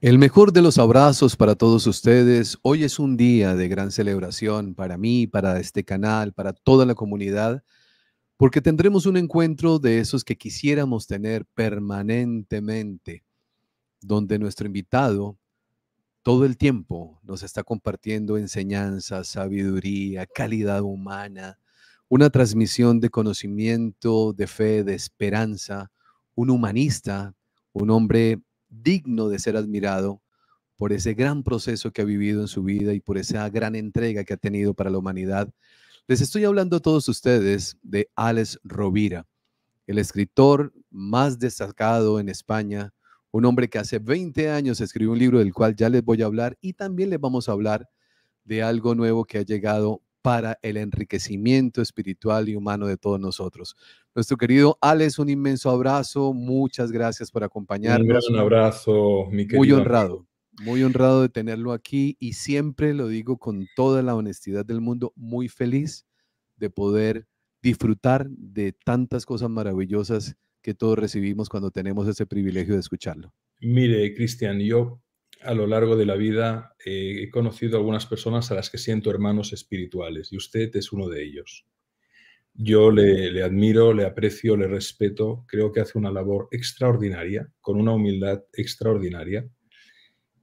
El mejor de los abrazos para todos ustedes. Hoy es un día de gran celebración para mí, para este canal, para toda la comunidad, porque tendremos un encuentro de esos que quisiéramos tener permanentemente, donde nuestro invitado todo el tiempo nos está compartiendo enseñanza, sabiduría, calidad humana, una transmisión de conocimiento, de fe, de esperanza, un humanista, un hombre digno de ser admirado por ese gran proceso que ha vivido en su vida y por esa gran entrega que ha tenido para la humanidad. Les estoy hablando a todos ustedes de Alex Rovira, el escritor más destacado en España, un hombre que hace 20 años escribió un libro del cual ya les voy a hablar y también les vamos a hablar de algo nuevo que ha llegado para el enriquecimiento espiritual y humano de todos nosotros. Nuestro querido Alex, un inmenso abrazo, muchas gracias por acompañarnos. Un abrazo, mi Muy honrado, muy honrado de tenerlo aquí y siempre lo digo con toda la honestidad del mundo, muy feliz de poder disfrutar de tantas cosas maravillosas que todos recibimos cuando tenemos ese privilegio de escucharlo. Mire, Cristian, yo a lo largo de la vida eh, he conocido algunas personas a las que siento hermanos espirituales y usted es uno de ellos. Yo le, le admiro, le aprecio, le respeto, creo que hace una labor extraordinaria, con una humildad extraordinaria.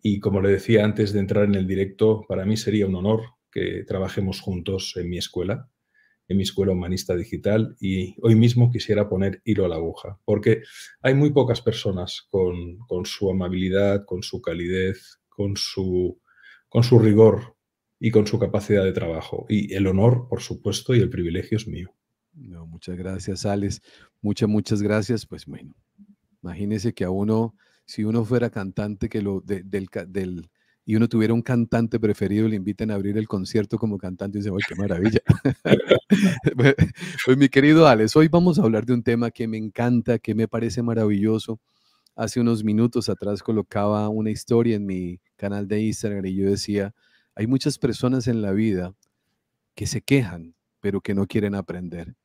Y como le decía antes de entrar en el directo, para mí sería un honor que trabajemos juntos en mi escuela en mi escuela humanista digital y hoy mismo quisiera poner hilo a la aguja, porque hay muy pocas personas con, su amabilidad, con su calidez, con su, con su rigor y con su capacidad de trabajo. Y el honor, por supuesto, y el privilegio es mío. muchas gracias, Alex. Muchas, muchas gracias. Pues bueno, imagínese que a uno, si uno fuera cantante que lo, del y uno tuviera un cantante preferido, le inviten a abrir el concierto como cantante y dice, ¡ay, qué maravilla! pues, mi querido Alex, hoy vamos a hablar de un tema que me encanta, que me parece maravilloso. Hace unos minutos atrás colocaba una historia en mi canal de Instagram y yo decía, hay muchas personas en la vida que se quejan, pero que no quieren aprender.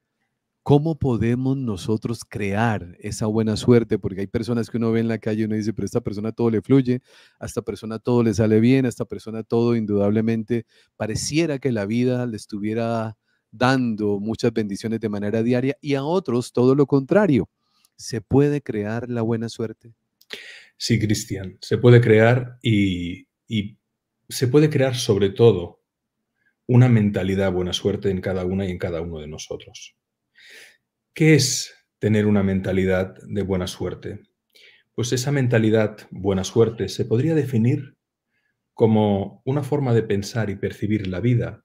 ¿Cómo podemos nosotros crear esa buena suerte? Porque hay personas que uno ve en la calle y uno dice, pero a esta persona todo le fluye, a esta persona todo le sale bien, a esta persona todo indudablemente pareciera que la vida le estuviera dando muchas bendiciones de manera diaria y a otros todo lo contrario. ¿Se puede crear la buena suerte? Sí, Cristian, se puede crear y, y se puede crear sobre todo una mentalidad buena suerte en cada una y en cada uno de nosotros. ¿Qué es tener una mentalidad de buena suerte? Pues esa mentalidad buena suerte se podría definir como una forma de pensar y percibir la vida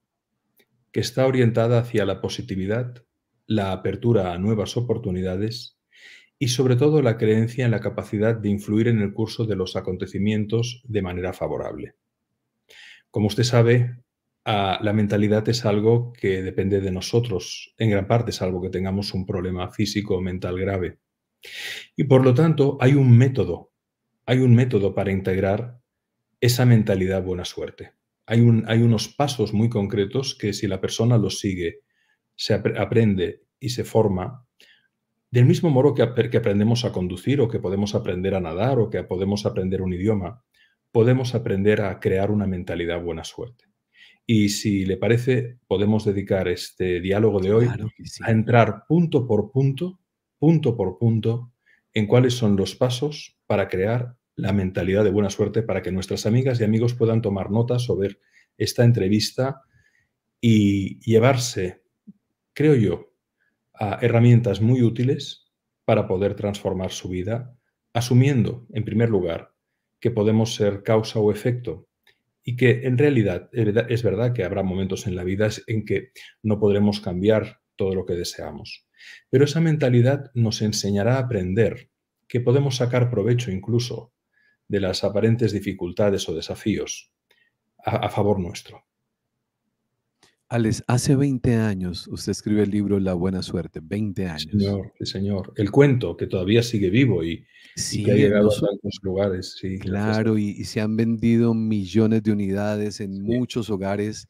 que está orientada hacia la positividad, la apertura a nuevas oportunidades y sobre todo la creencia en la capacidad de influir en el curso de los acontecimientos de manera favorable. Como usted sabe, Ah, la mentalidad es algo que depende de nosotros, en gran parte, salvo que tengamos un problema físico o mental grave. Y por lo tanto, hay un método, hay un método para integrar esa mentalidad buena suerte. Hay, unos pasos muy concretos que si la persona los sigue, se aprende y se forma, del mismo modo que aprendemos a conducir o que podemos aprender a nadar o que podemos aprender un idioma, podemos aprender a crear una mentalidad buena suerte. Y si le parece, podemos dedicar este diálogo de hoy a entrar punto por punto, punto por punto, en cuáles son los pasos para crear la mentalidad de buena suerte para que nuestras amigas y amigos puedan tomar notas o ver esta entrevista y llevarse, creo yo, a herramientas muy útiles para poder transformar su vida, asumiendo, en primer lugar, que podemos ser causa o efecto y que en realidad es verdad que habrá momentos en la vida en que no podremos cambiar todo lo que deseamos. Pero esa mentalidad nos enseñará a aprender que podemos sacar provecho incluso de las aparentes dificultades o desafíos a, favor nuestro. Alex, hace 20 años usted escribe el libro La Buena Suerte, 20 años. Señor, señor. El cuento que todavía sigue vivo y, ha llegado a tantos lugares. Sí, claro, y, se han vendido millones de unidades en muchos hogares.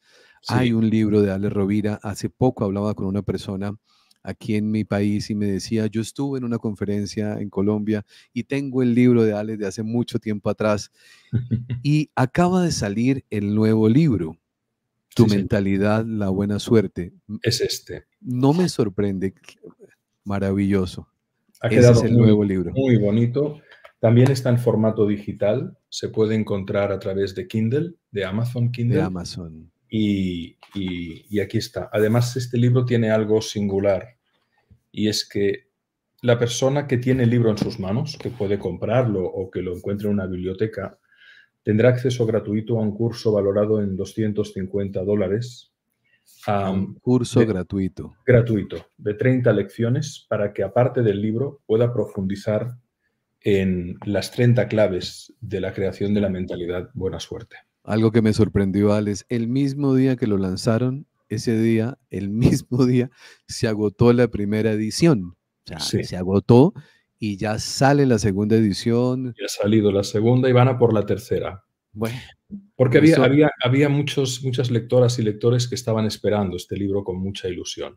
Hay un libro de Alex Rovira. Hace poco hablaba con una persona aquí en mi país y me decía, yo estuve en una conferencia en Colombia y tengo el libro de Alex de hace mucho tiempo atrás y acaba de salir el nuevo libro tu mentalidad, la buena suerte. Es este. No me sorprende. Maravilloso. Ha quedado el muy, nuevo libro. Muy bonito. También está en formato digital. Se puede encontrar a través de Kindle, de Amazon Kindle. De Amazon. Y, y aquí está. Además, este libro tiene algo singular. Y es que la persona que tiene el libro en sus manos, que puede comprarlo o que lo encuentre en una biblioteca, tendrá acceso gratuito a un curso valorado en 250 dólares. un curso gratuito. Gratuito, de 30 lecciones para que aparte del libro pueda profundizar en las 30 claves de la creación de la mentalidad buena suerte. Algo que me sorprendió, Alex, el mismo día que lo lanzaron, ese día, el mismo día, se agotó la primera edición. se agotó y ya sale la segunda edición. Ya ha salido la segunda y van a por la tercera. Bueno. Porque había, había, había muchos, muchas lectoras y lectores que estaban esperando este libro con mucha ilusión.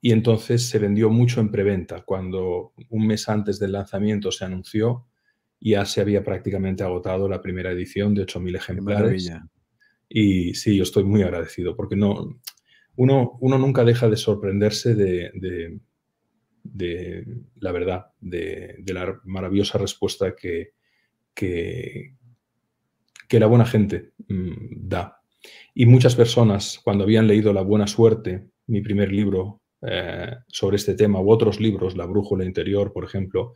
Y entonces se vendió mucho en preventa. Cuando un mes antes del lanzamiento se anunció, ya se había prácticamente agotado la primera edición de 8.000 ejemplares. Y sí, yo estoy muy agradecido porque no, uno, uno nunca deja de sorprenderse de de la verdad, de, la maravillosa respuesta que, que, que la buena gente mm, da. Y muchas personas, cuando habían leído La Buena Suerte, mi primer libro eh, sobre este tema, u otros libros, La Brújula Interior, por ejemplo,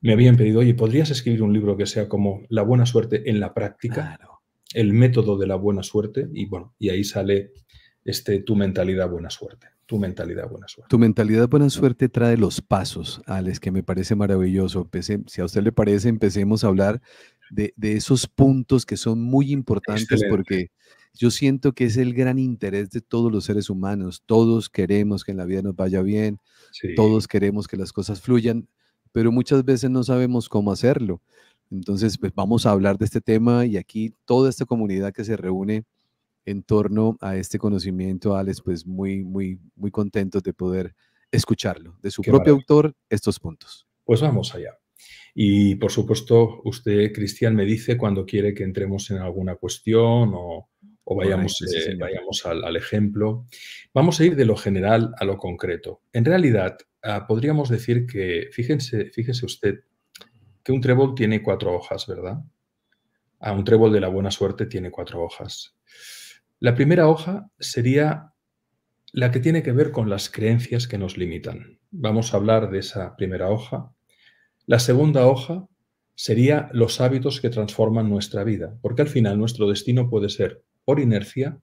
me habían pedido, oye, ¿podrías escribir un libro que sea como La Buena Suerte en la práctica? El método de la buena suerte. Y bueno, y ahí sale este Tu mentalidad buena suerte tu mentalidad buena suerte. Tu mentalidad buena suerte trae los pasos, Alex, que me parece maravilloso. Empecé, si a usted le parece, empecemos a hablar de, esos puntos que son muy importantes porque yo siento que es el gran interés de todos los seres humanos. Todos queremos que en la vida nos vaya bien, todos queremos que las cosas fluyan, pero muchas veces no sabemos cómo hacerlo. Entonces, pues vamos a hablar de este tema y aquí toda esta comunidad que se reúne en torno a este conocimiento, Alex, pues muy, muy, muy contento de poder escucharlo, de su propio autor, estos puntos. Pues vamos allá. Y por supuesto, usted, Cristian, me dice cuando quiere que entremos en alguna cuestión o, vayamos, eh, vayamos al, ejemplo. Vamos a ir de lo general a lo concreto. En realidad, ah, podríamos decir que, fíjense, fíjese usted, que un trébol tiene cuatro hojas, ¿verdad? A ah, un trébol de la buena suerte tiene cuatro hojas. La primera hoja sería la que tiene que ver con las creencias que nos limitan. Vamos a hablar de esa primera hoja. La segunda hoja sería los hábitos que transforman nuestra vida, porque al final nuestro destino puede ser por inercia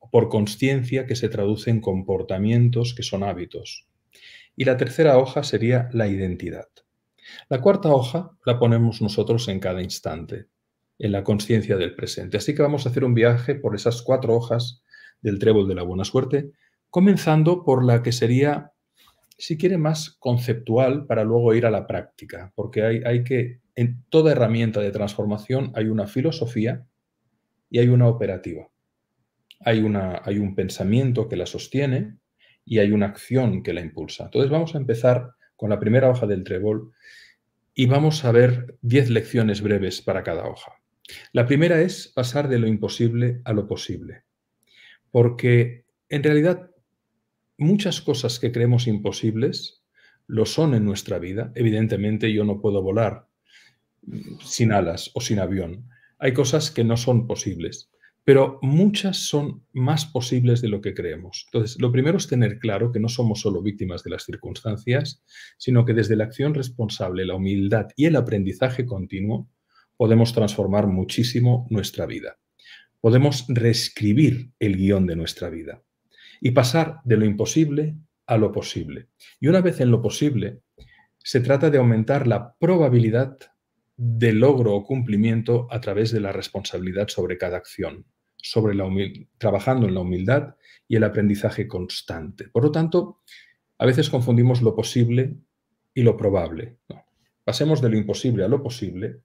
o por conciencia que se traduce en comportamientos que son hábitos. Y la tercera hoja sería la identidad. La cuarta hoja la ponemos nosotros en cada instante en la conciencia del presente. Así que vamos a hacer un viaje por esas cuatro hojas del trébol de la buena suerte, comenzando por la que sería, si quiere, más conceptual para luego ir a la práctica, porque hay, que, en toda herramienta de transformación hay una filosofía y hay una operativa. Hay, una, hay un pensamiento que la sostiene y hay una acción que la impulsa. Entonces vamos a empezar con la primera hoja del trébol y vamos a ver diez lecciones breves para cada hoja. La primera es pasar de lo imposible a lo posible, porque en realidad muchas cosas que creemos imposibles lo son en nuestra vida. Evidentemente yo no puedo volar mm, sin alas o sin avión. Hay cosas que no son posibles, pero muchas son más posibles de lo que creemos. Entonces, lo primero es tener claro que no somos solo víctimas de las circunstancias, sino que desde la acción responsable, la humildad y el aprendizaje continuo, podemos transformar muchísimo nuestra vida. Podemos reescribir el guión de nuestra vida y pasar de lo imposible a lo posible. Y una vez en lo posible, se trata de aumentar la probabilidad de logro o cumplimiento a través de la responsabilidad sobre cada acción, sobre la trabajando en la humildad y el aprendizaje constante. Por lo tanto, a veces confundimos lo posible y lo probable. Pasemos de lo imposible a lo posible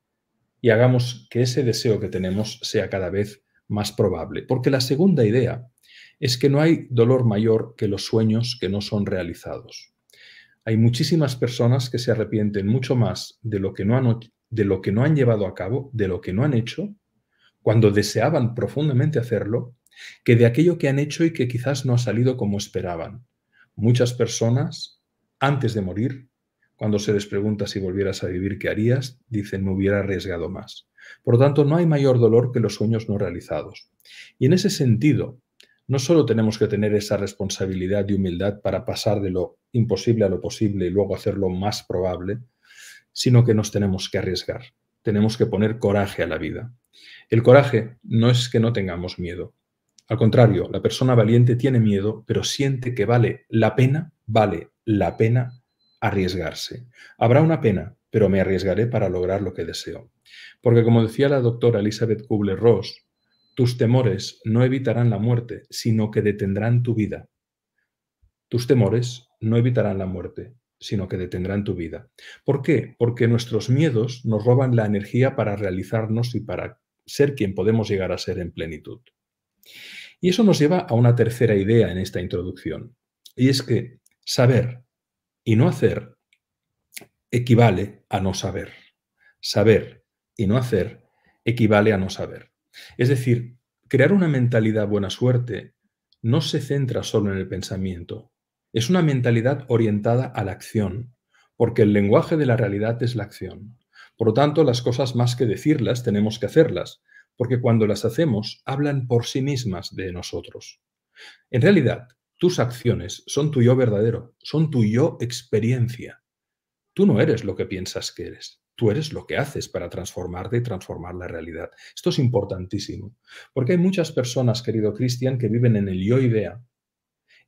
y hagamos que ese deseo que tenemos sea cada vez más probable. Porque la segunda idea es que no hay dolor mayor que los sueños que no son realizados. Hay muchísimas personas que se arrepienten mucho más de lo que no han, de lo que no han llevado a cabo, de lo que no han hecho, cuando deseaban profundamente hacerlo, que de aquello que han hecho y que quizás no ha salido como esperaban. Muchas personas, antes de morir, cuando se les pregunta si volvieras a vivir qué harías, dicen no hubiera arriesgado más. Por lo tanto, no hay mayor dolor que los sueños no realizados. Y en ese sentido, no solo tenemos que tener esa responsabilidad y humildad para pasar de lo imposible a lo posible y luego hacerlo más probable, sino que nos tenemos que arriesgar. Tenemos que poner coraje a la vida. El coraje no es que no tengamos miedo. Al contrario, la persona valiente tiene miedo, pero siente que vale la pena, vale la pena arriesgarse. Habrá una pena, pero me arriesgaré para lograr lo que deseo. Porque como decía la doctora Elizabeth Kubler-Ross, tus temores no evitarán la muerte, sino que detendrán tu vida. Tus temores no evitarán la muerte, sino que detendrán tu vida. ¿Por qué? Porque nuestros miedos nos roban la energía para realizarnos y para ser quien podemos llegar a ser en plenitud. Y eso nos lleva a una tercera idea en esta introducción, y es que saber y no hacer equivale a no saber. Saber y no hacer equivale a no saber. Es decir, crear una mentalidad buena suerte no se centra solo en el pensamiento, es una mentalidad orientada a la acción, porque el lenguaje de la realidad es la acción. Por lo tanto, las cosas más que decirlas tenemos que hacerlas, porque cuando las hacemos hablan por sí mismas de nosotros. En realidad, tus acciones son tu yo verdadero, son tu yo experiencia. Tú no eres lo que piensas que eres, tú eres lo que haces para transformarte y transformar la realidad. Esto es importantísimo, porque hay muchas personas, querido Cristian, que viven en el yo idea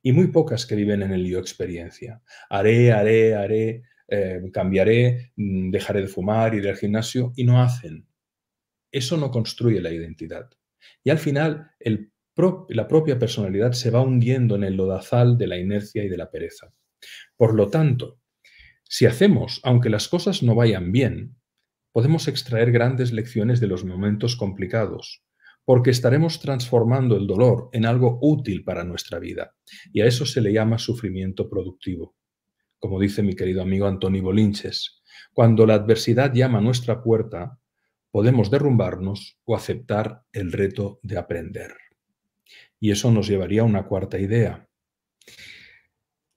y muy pocas que viven en el yo experiencia. Haré, haré, haré, eh, cambiaré, mm, dejaré de fumar, iré al gimnasio y no hacen. Eso no construye la identidad. Y al final, el la propia personalidad se va hundiendo en el lodazal de la inercia y de la pereza. Por lo tanto, si hacemos, aunque las cosas no vayan bien, podemos extraer grandes lecciones de los momentos complicados, porque estaremos transformando el dolor en algo útil para nuestra vida, y a eso se le llama sufrimiento productivo. Como dice mi querido amigo Antonio Bolinches, cuando la adversidad llama a nuestra puerta, podemos derrumbarnos o aceptar el reto de aprender. Y eso nos llevaría a una cuarta idea.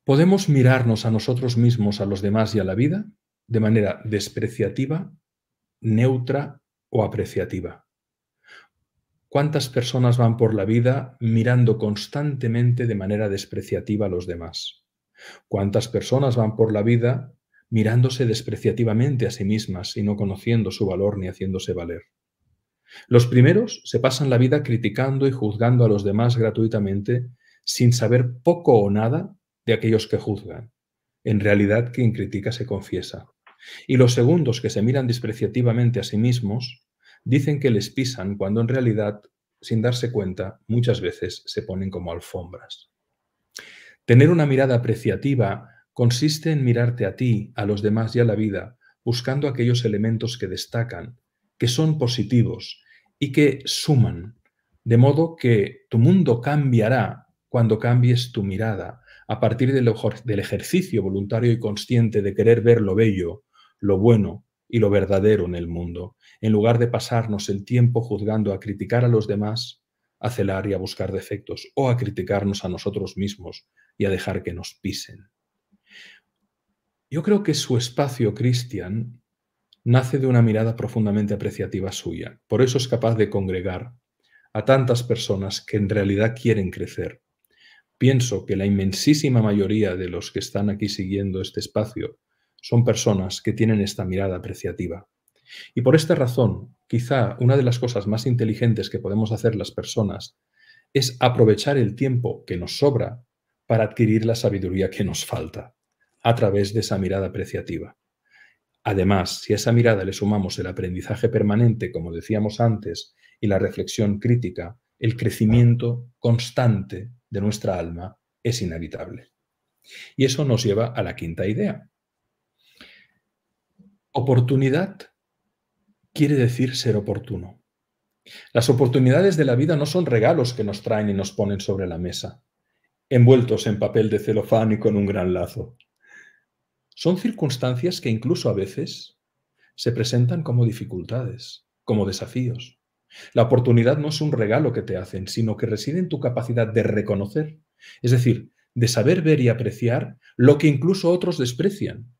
¿Podemos mirarnos a nosotros mismos, a los demás y a la vida de manera despreciativa, neutra o apreciativa? ¿Cuántas personas van por la vida mirando constantemente de manera despreciativa a los demás? ¿Cuántas personas van por la vida mirándose despreciativamente a sí mismas y no conociendo su valor ni haciéndose valer? Los primeros se pasan la vida criticando y juzgando a los demás gratuitamente sin saber poco o nada de aquellos que juzgan. En realidad, quien critica se confiesa. Y los segundos que se miran despreciativamente a sí mismos dicen que les pisan cuando en realidad, sin darse cuenta, muchas veces se ponen como alfombras. Tener una mirada apreciativa consiste en mirarte a ti, a los demás y a la vida, buscando aquellos elementos que destacan, que son positivos y que suman, de modo que tu mundo cambiará cuando cambies tu mirada a partir del ejercicio voluntario y consciente de querer ver lo bello, lo bueno y lo verdadero en el mundo, en lugar de pasarnos el tiempo juzgando a criticar a los demás, a celar y a buscar defectos, o a criticarnos a nosotros mismos y a dejar que nos pisen. Yo creo que su espacio, Cristian, nace de una mirada profundamente apreciativa suya. Por eso es capaz de congregar a tantas personas que en realidad quieren crecer. Pienso que la inmensísima mayoría de los que están aquí siguiendo este espacio son personas que tienen esta mirada apreciativa. Y por esta razón, quizá una de las cosas más inteligentes que podemos hacer las personas es aprovechar el tiempo que nos sobra para adquirir la sabiduría que nos falta a través de esa mirada apreciativa. Además, si a esa mirada le sumamos el aprendizaje permanente, como decíamos antes, y la reflexión crítica, el crecimiento constante de nuestra alma es inevitable. Y eso nos lleva a la quinta idea. Oportunidad quiere decir ser oportuno. Las oportunidades de la vida no son regalos que nos traen y nos ponen sobre la mesa, envueltos en papel de celofán y con un gran lazo. Son circunstancias que incluso a veces se presentan como dificultades, como desafíos. La oportunidad no es un regalo que te hacen, sino que reside en tu capacidad de reconocer, es decir, de saber ver y apreciar lo que incluso otros desprecian.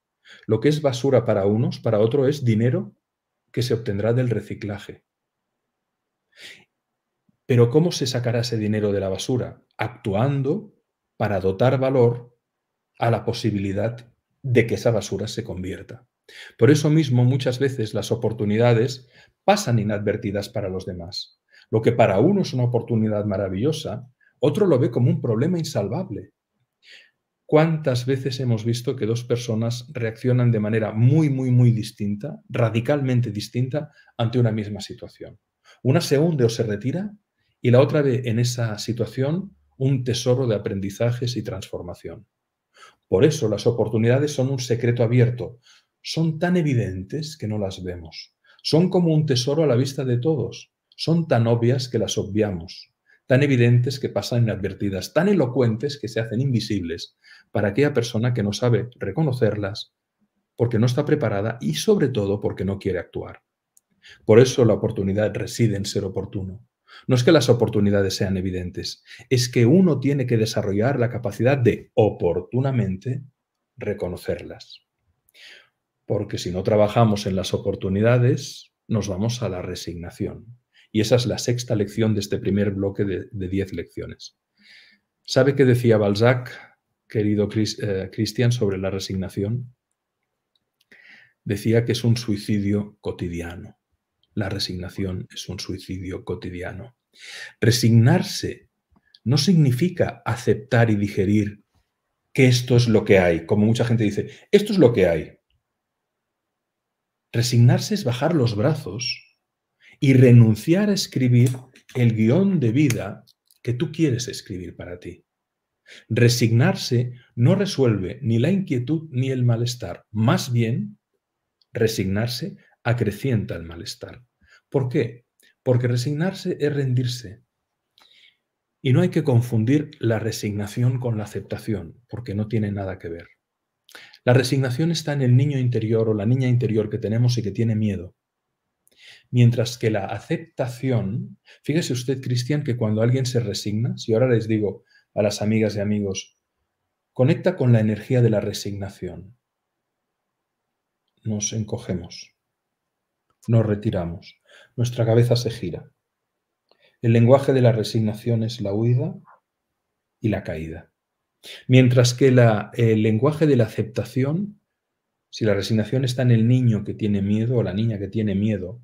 Lo que es basura para unos, para otro es dinero que se obtendrá del reciclaje. Pero ¿cómo se sacará ese dinero de la basura? Actuando para dotar valor a la posibilidad de que esa basura se convierta. Por eso mismo muchas veces las oportunidades pasan inadvertidas para los demás. Lo que para uno es una oportunidad maravillosa, otro lo ve como un problema insalvable. ¿Cuántas veces hemos visto que dos personas reaccionan de manera muy, muy, muy distinta, radicalmente distinta, ante una misma situación? Una se hunde o se retira y la otra ve en esa situación un tesoro de aprendizajes y transformación. Por eso las oportunidades son un secreto abierto. Son tan evidentes que no las vemos. Son como un tesoro a la vista de todos. Son tan obvias que las obviamos, tan evidentes que pasan inadvertidas, tan elocuentes que se hacen invisibles para aquella persona que no sabe reconocerlas porque no está preparada y sobre todo porque no quiere actuar. Por eso la oportunidad reside en ser oportuno. No es que las oportunidades sean evidentes, es que uno tiene que desarrollar la capacidad de oportunamente reconocerlas. Porque si no trabajamos en las oportunidades, nos vamos a la resignación. Y esa es la sexta lección de este primer bloque de, diez lecciones. ¿Sabe qué decía Balzac, querido eh, Cristian, sobre la resignación? Decía que es un suicidio cotidiano. La resignación es un suicidio cotidiano. Resignarse no significa aceptar y digerir que esto es lo que hay, como mucha gente dice, esto es lo que hay. Resignarse es bajar los brazos y renunciar a escribir el guión de vida que tú quieres escribir para ti. Resignarse no resuelve ni la inquietud ni el malestar, más bien resignarse acrecienta el malestar. ¿Por qué? Porque resignarse es rendirse. Y no hay que confundir la resignación con la aceptación, porque no tiene nada que ver. La resignación está en el niño interior o la niña interior que tenemos y que tiene miedo. Mientras que la aceptación, fíjese usted, Cristian, que cuando alguien se resigna, si ahora les digo a las amigas y amigos, conecta con la energía de la resignación, nos encogemos. Nos retiramos. Nuestra cabeza se gira. El lenguaje de la resignación es la huida y la caída. Mientras que el lenguaje de la aceptación, si la resignación está en el niño que tiene miedo o la niña que tiene miedo,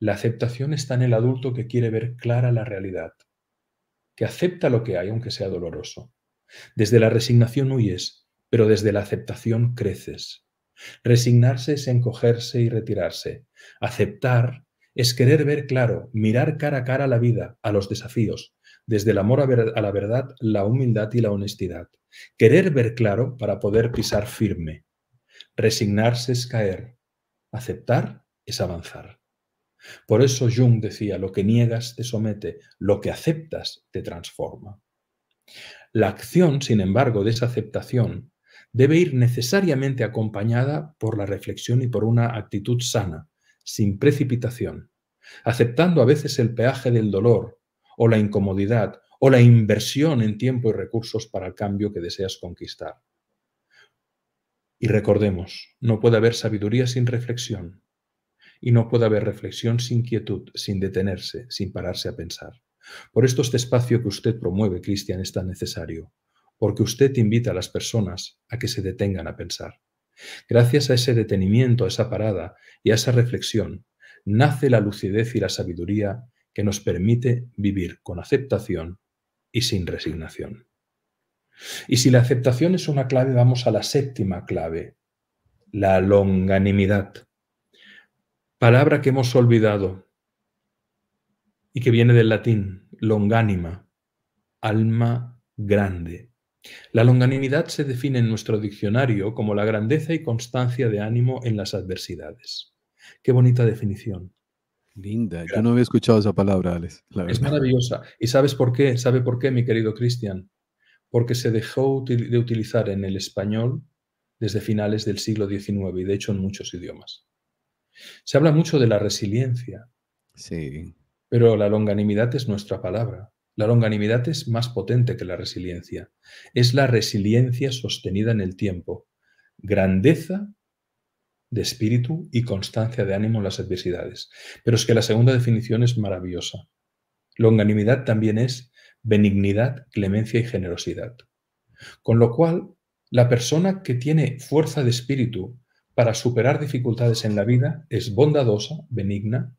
la aceptación está en el adulto que quiere ver clara la realidad, que acepta lo que hay aunque sea doloroso. Desde la resignación huyes, pero desde la aceptación creces. Resignarse es encogerse y retirarse. Aceptar es querer ver claro, mirar cara a cara a la vida, a los desafíos, desde el amor a, la verdad, la humildad y la honestidad. Querer ver claro para poder pisar firme. Resignarse es caer. Aceptar es avanzar. Por eso Jung decía, lo que niegas te somete, lo que aceptas te transforma. La acción, sin embargo, de esa aceptación debe ir necesariamente acompañada por la reflexión y por una actitud sana, sin precipitación, aceptando a veces el peaje del dolor o la incomodidad o la inversión en tiempo y recursos para el cambio que deseas conquistar. Y recordemos, no puede haber sabiduría sin reflexión, y no puede haber reflexión sin quietud, sin detenerse, sin pararse a pensar. Por esto este espacio que usted promueve, Cristian, es tan necesario, porque usted invita a las personas a que se detengan a pensar. Gracias a ese detenimiento, a esa parada y a esa reflexión, nace la lucidez y la sabiduría que nos permite vivir con aceptación y sin resignación. Y si la aceptación es una clave, vamos a la séptima clave, la longanimidad. Palabra que hemos olvidado y que viene del latín, longánima, alma grande, la longanimidad se define en nuestro diccionario como la grandeza y constancia de ánimo en las adversidades. Qué bonita definición. Linda, yo no había escuchado esa palabra, Alex. es maravillosa. ¿Y sabes por qué? ¿Sabe por qué, mi querido Cristian? Porque se dejó de utilizar en el español desde finales del siglo XIX y de hecho en muchos idiomas. Se habla mucho de la resiliencia. Sí. Pero la longanimidad es nuestra palabra. La longanimidad es más potente que la resiliencia. Es la resiliencia sostenida en el tiempo. Grandeza de espíritu y constancia de ánimo en las adversidades. Pero es que la segunda definición es maravillosa. Longanimidad también es benignidad, clemencia y generosidad. Con lo cual, la persona que tiene fuerza de espíritu para superar dificultades en la vida es bondadosa, benigna,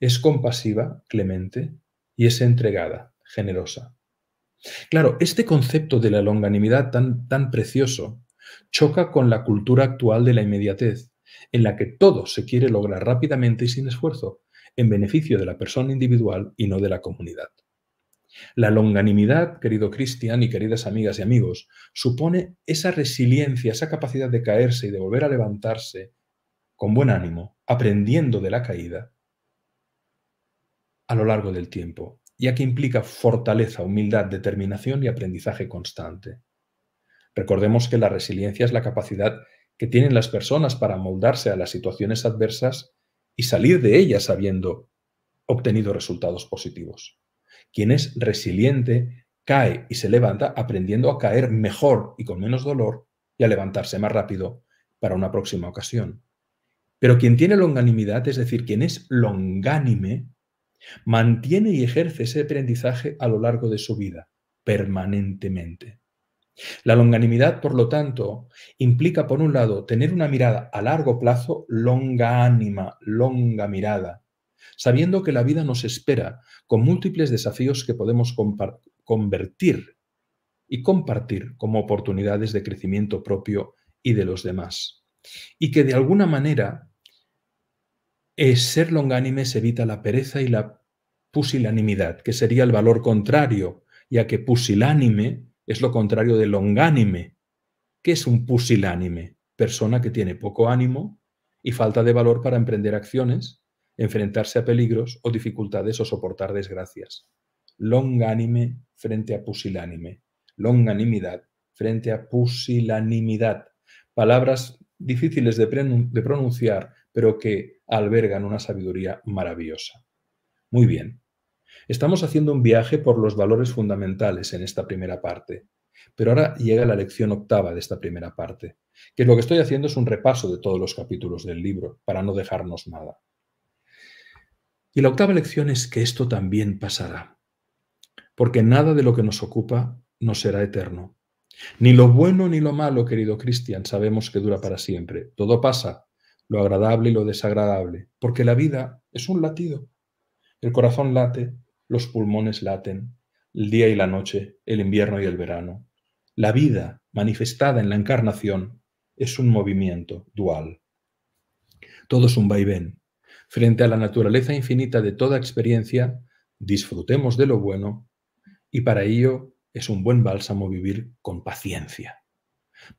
es compasiva, clemente, y es entregada, generosa. Claro, este concepto de la longanimidad tan, tan precioso choca con la cultura actual de la inmediatez, en la que todo se quiere lograr rápidamente y sin esfuerzo, en beneficio de la persona individual y no de la comunidad. La longanimidad, querido Cristian y queridas amigas y amigos, supone esa resiliencia, esa capacidad de caerse y de volver a levantarse con buen ánimo, aprendiendo de la caída a lo largo del tiempo, ya que implica fortaleza, humildad, determinación y aprendizaje constante. Recordemos que la resiliencia es la capacidad que tienen las personas para moldarse a las situaciones adversas y salir de ellas habiendo obtenido resultados positivos. Quien es resiliente cae y se levanta aprendiendo a caer mejor y con menos dolor y a levantarse más rápido para una próxima ocasión. Pero quien tiene longanimidad, es decir, quien es longánime, Mantiene y ejerce ese aprendizaje a lo largo de su vida, permanentemente. La longanimidad, por lo tanto, implica, por un lado, tener una mirada a largo plazo, longa ánima, longa mirada, sabiendo que la vida nos espera con múltiples desafíos que podemos convertir y compartir como oportunidades de crecimiento propio y de los demás. Y que de alguna manera es ser se evita la pereza y la pusilanimidad, que sería el valor contrario, ya que pusilánime es lo contrario de longánime. ¿Qué es un pusilánime? Persona que tiene poco ánimo y falta de valor para emprender acciones, enfrentarse a peligros o dificultades o soportar desgracias. Longánime frente a pusilánime. Longanimidad frente a pusilanimidad. Palabras difíciles de, pronunciar, pero que albergan una sabiduría maravillosa. Muy bien, estamos haciendo un viaje por los valores fundamentales en esta primera parte, pero ahora llega la lección octava de esta primera parte, que lo que estoy haciendo es un repaso de todos los capítulos del libro, para no dejarnos nada. Y la octava lección es que esto también pasará, porque nada de lo que nos ocupa no será eterno. Ni lo bueno ni lo malo, querido Cristian, sabemos que dura para siempre. Todo pasa, lo agradable y lo desagradable, porque la vida es un latido. El corazón late, los pulmones laten, el día y la noche, el invierno y el verano. La vida manifestada en la encarnación es un movimiento dual. Todo es un vaivén. Frente a la naturaleza infinita de toda experiencia, disfrutemos de lo bueno y para ello es un buen bálsamo vivir con paciencia.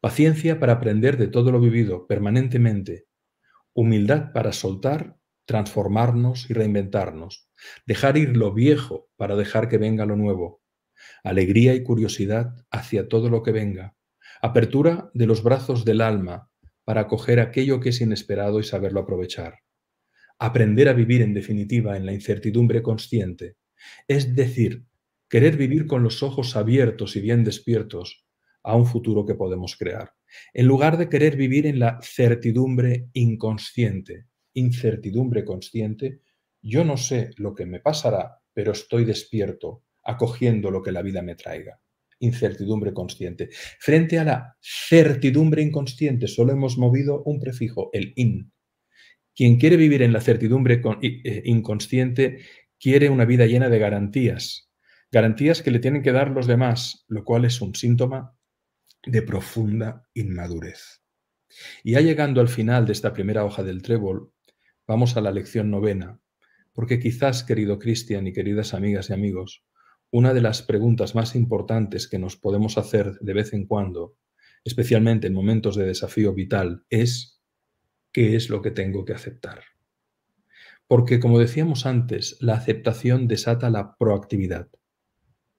Paciencia para aprender de todo lo vivido permanentemente humildad para soltar, transformarnos y reinventarnos, dejar ir lo viejo para dejar que venga lo nuevo, alegría y curiosidad hacia todo lo que venga, apertura de los brazos del alma para coger aquello que es inesperado y saberlo aprovechar. Aprender a vivir en definitiva en la incertidumbre consciente, es decir, querer vivir con los ojos abiertos y bien despiertos a un futuro que podemos crear en lugar de querer vivir en la certidumbre inconsciente, incertidumbre consciente, yo no sé lo que me pasará, pero estoy despierto, acogiendo lo que la vida me traiga. Incertidumbre consciente. Frente a la certidumbre inconsciente, solo hemos movido un prefijo, el in. Quien quiere vivir en la certidumbre eh, inconsciente quiere una vida llena de garantías, garantías que le tienen que dar los demás, lo cual es un síntoma de profunda inmadurez. Y ya llegando al final de esta primera hoja del trébol, vamos a la lección novena, porque quizás, querido Cristian y queridas amigas y amigos, una de las preguntas más importantes que nos podemos hacer de vez en cuando, especialmente en momentos de desafío vital, es ¿qué es lo que tengo que aceptar? Porque, como decíamos antes, la aceptación desata la proactividad.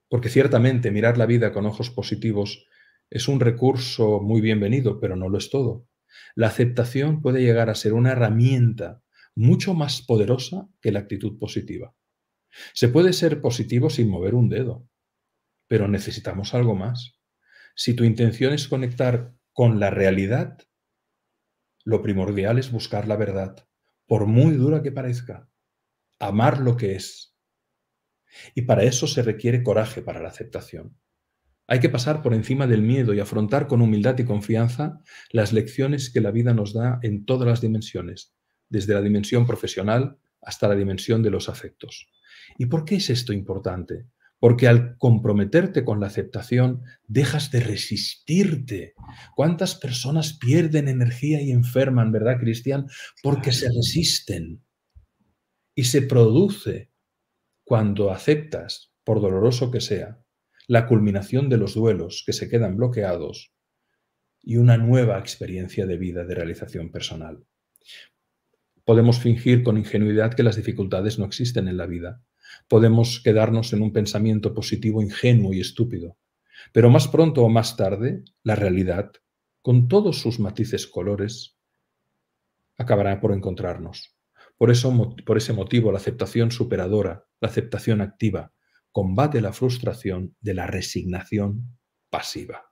Porque ciertamente mirar la vida con ojos positivos es un recurso muy bienvenido, pero no lo es todo. La aceptación puede llegar a ser una herramienta mucho más poderosa que la actitud positiva. Se puede ser positivo sin mover un dedo, pero necesitamos algo más. Si tu intención es conectar con la realidad, lo primordial es buscar la verdad, por muy dura que parezca, amar lo que es. Y para eso se requiere coraje para la aceptación. Hay que pasar por encima del miedo y afrontar con humildad y confianza las lecciones que la vida nos da en todas las dimensiones, desde la dimensión profesional hasta la dimensión de los afectos. ¿Y por qué es esto importante? Porque al comprometerte con la aceptación, dejas de resistirte. ¿Cuántas personas pierden energía y enferman, verdad, Cristian? Porque se resisten. Y se produce cuando aceptas, por doloroso que sea, la culminación de los duelos que se quedan bloqueados y una nueva experiencia de vida de realización personal. Podemos fingir con ingenuidad que las dificultades no existen en la vida. Podemos quedarnos en un pensamiento positivo ingenuo y estúpido. Pero más pronto o más tarde, la realidad, con todos sus matices colores, acabará por encontrarnos. Por, eso, por ese motivo, la aceptación superadora, la aceptación activa, combate la frustración de la resignación pasiva.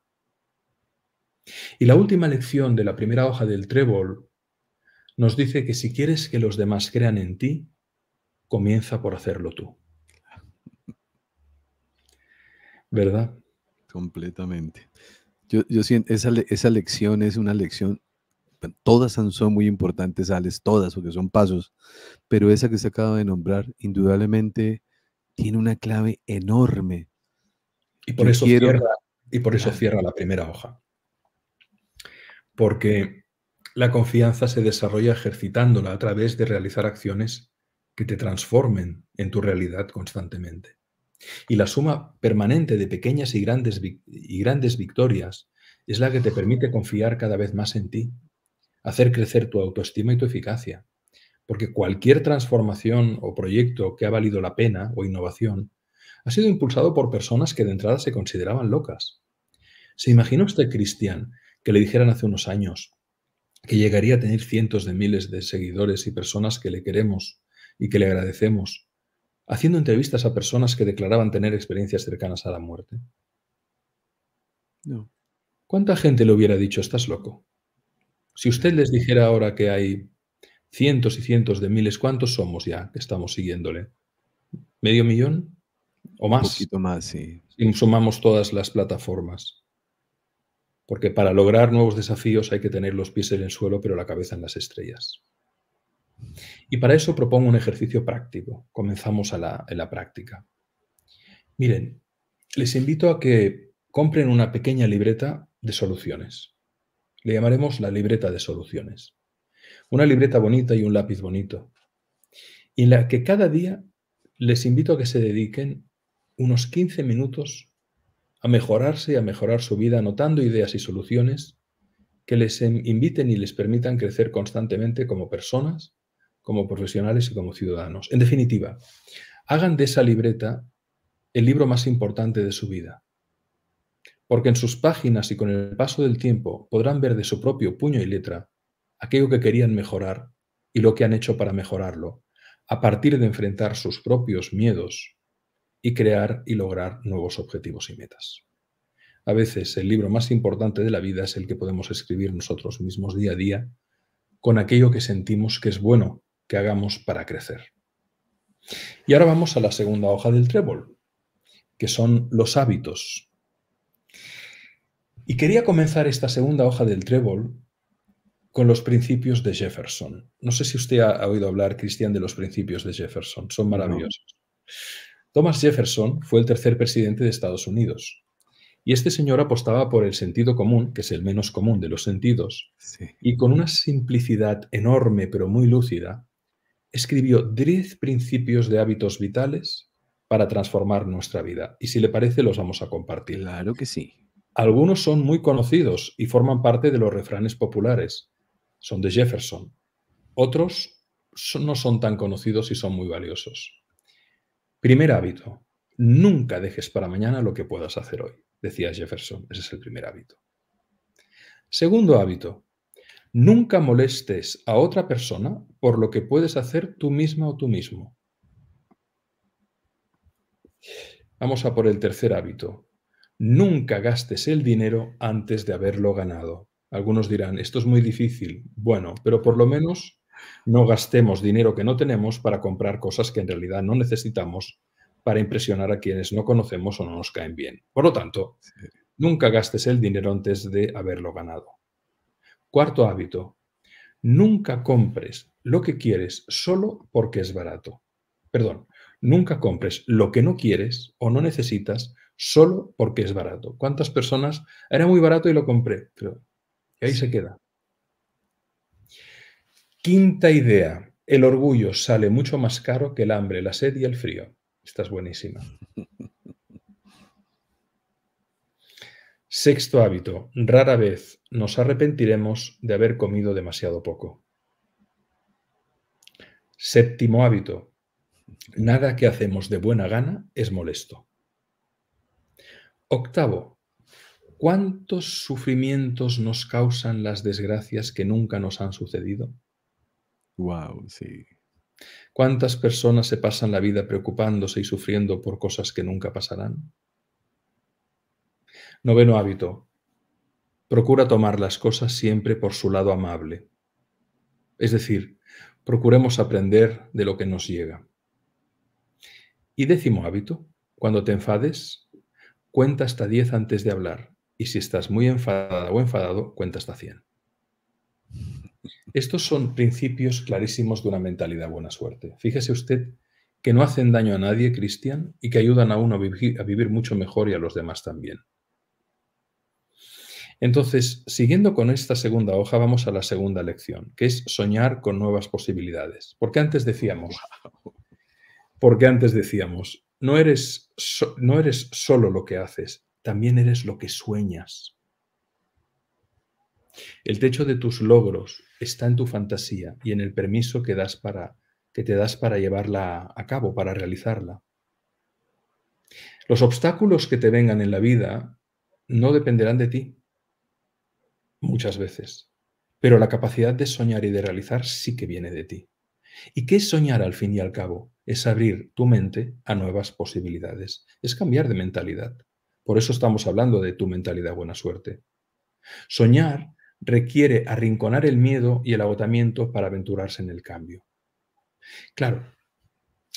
Y la última lección de la primera hoja del trébol nos dice que si quieres que los demás crean en ti, comienza por hacerlo tú. ¿Verdad? Completamente. Yo, siento, esa, esa lección es una lección todas son muy importantes, Alex, todas, porque son pasos, pero esa que se acaba de nombrar, indudablemente tiene una clave enorme. Y por, eso, cierra, eso cierra la primera hoja. Porque la confianza se desarrolla ejercitándola a través de realizar acciones que te transformen en tu realidad constantemente. Y la suma permanente de pequeñas y grandes, y grandes victorias es la que te permite confiar cada vez más en ti, hacer crecer tu autoestima y tu eficacia, porque cualquier transformación o proyecto que ha valido la pena o innovación ha sido impulsado por personas que de entrada se consideraban locas. ¿Se imaginó usted, Cristian, que le dijeran hace unos años que llegaría a tener cientos de miles de seguidores y personas que le queremos y que le agradecemos, haciendo entrevistas a personas que declaraban tener experiencias cercanas a la muerte? No. ¿Cuánta gente le hubiera dicho, estás loco? Si usted les dijera ahora que hay cientos y cientos de miles. ¿Cuántos somos ya que estamos siguiéndole? ¿Medio millón o más? Un poquito más, sí. Si sumamos todas las plataformas. Porque para lograr nuevos desafíos hay que tener los pies en el suelo, pero la cabeza en las estrellas. Y para eso propongo un ejercicio práctico. Comenzamos a en la práctica. Miren, les invito a que compren una pequeña libreta de soluciones. Le llamaremos la libreta de soluciones una libreta bonita y un lápiz bonito, y en la que cada día les invito a que se dediquen unos 15 minutos a mejorarse y a mejorar su vida anotando ideas y soluciones que les em, inviten y les permitan crecer constantemente como personas, como profesionales y como ciudadanos. En definitiva, hagan de esa libreta el libro más importante de su vida, porque en sus páginas y con el paso del tiempo podrán ver de su propio puño y letra aquello que querían mejorar y lo que han hecho para mejorarlo, a partir de enfrentar sus propios miedos y crear y lograr nuevos objetivos y metas. A veces el libro más importante de la vida es el que podemos escribir nosotros mismos día a día con aquello que sentimos que es bueno que hagamos para crecer. Y ahora vamos a la segunda hoja del trébol, que son los hábitos. Y quería comenzar esta segunda hoja del trébol con los principios de Jefferson. No sé si usted ha, oído hablar, Cristian, de los principios de Jefferson. Son maravillosos. Thomas Jefferson fue el tercer presidente de Estados Unidos. Y este señor apostaba por el sentido común, que es el menos común de los sentidos, y con una simplicidad enorme pero muy lúcida, escribió 10 principios de hábitos vitales para transformar nuestra vida. Y si le parece, los vamos a compartir. Claro que sí. Algunos son muy conocidos y forman parte de los refranes populares, son de Jefferson. Otros no son tan conocidos y son muy valiosos. Primer hábito, nunca dejes para mañana lo que puedas hacer hoy, decía Jefferson. Ese es el primer hábito. Segundo hábito, nunca molestes a otra persona por lo que puedes hacer tú misma o tú mismo. Vamos a por el tercer hábito. Nunca gastes el dinero antes de haberlo ganado. Algunos dirán, esto es muy difícil. Bueno, pero por lo menos no gastemos dinero que no tenemos para comprar cosas que en realidad no necesitamos para impresionar a quienes no conocemos o no nos caen bien. Por lo tanto, nunca gastes el dinero antes de haberlo ganado. Cuarto hábito, nunca compres lo que quieres solo porque es barato. Perdón, nunca compres lo que no quieres o no necesitas solo porque es barato. ¿Cuántas personas? Era muy barato y lo compré, y ahí se queda. Quinta idea. El orgullo sale mucho más caro que el hambre, la sed y el frío. Esta es buenísima. Sexto hábito. Rara vez nos arrepentiremos de haber comido demasiado poco. Séptimo hábito. Nada que hacemos de buena gana es molesto. Octavo. ¿Cuántos sufrimientos nos causan las desgracias que nunca nos han sucedido? sí. ¿Cuántas personas se pasan la vida preocupándose y sufriendo por cosas que nunca pasarán? Noveno hábito. Procura tomar las cosas siempre por su lado amable. Es decir, procuremos aprender de lo que nos llega. Y décimo hábito. Cuando te enfades, cuenta hasta diez antes de hablar. Y si estás muy enfadada o enfadado, cuenta hasta 100. Estos son principios clarísimos de una mentalidad buena suerte. Fíjese usted que no hacen daño a nadie, Cristian, y que ayudan a uno a vivir, mucho mejor y a los demás también. Entonces, siguiendo con esta segunda hoja, vamos a la segunda lección, que es soñar con nuevas posibilidades. Porque antes decíamos, porque antes decíamos, no eres, no eres solo lo que haces, también eres lo que sueñas. El techo de tus logros está en tu fantasía y en el permiso que, das para, que te das para llevarla a cabo, para realizarla. Los obstáculos que te vengan en la vida no dependerán de ti, muchas veces, pero la capacidad de soñar y de realizar sí que viene de ti. ¿Y qué es soñar al fin y al cabo? Es abrir tu mente a nuevas posibilidades, es cambiar de mentalidad. Por eso estamos hablando de tu mentalidad buena suerte. Soñar requiere arrinconar el miedo y el agotamiento para aventurarse en el cambio. Claro,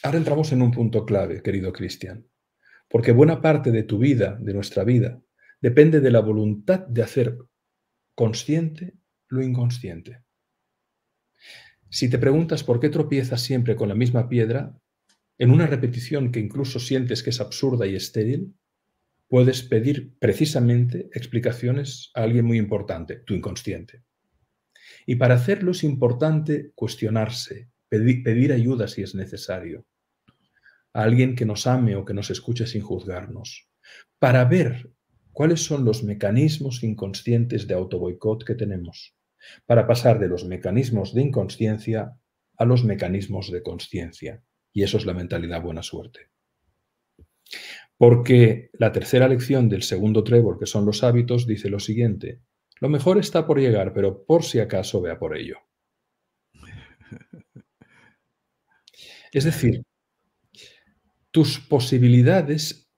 ahora entramos en un punto clave, querido Cristian, porque buena parte de tu vida, de nuestra vida, depende de la voluntad de hacer consciente lo inconsciente. Si te preguntas por qué tropiezas siempre con la misma piedra, en una repetición que incluso sientes que es absurda y estéril, puedes pedir precisamente explicaciones a alguien muy importante, tu inconsciente. Y para hacerlo es importante cuestionarse, pedir, ayuda si es necesario, a alguien que nos ame o que nos escuche sin juzgarnos, para ver cuáles son los mecanismos inconscientes de autoboicot que tenemos, para pasar de los mecanismos de inconsciencia a los mecanismos de conciencia. Y eso es la mentalidad buena suerte. Porque la tercera lección del segundo trébol, que son los hábitos, dice lo siguiente, lo mejor está por llegar, pero por si acaso vea por ello. Es decir, tus posibilidades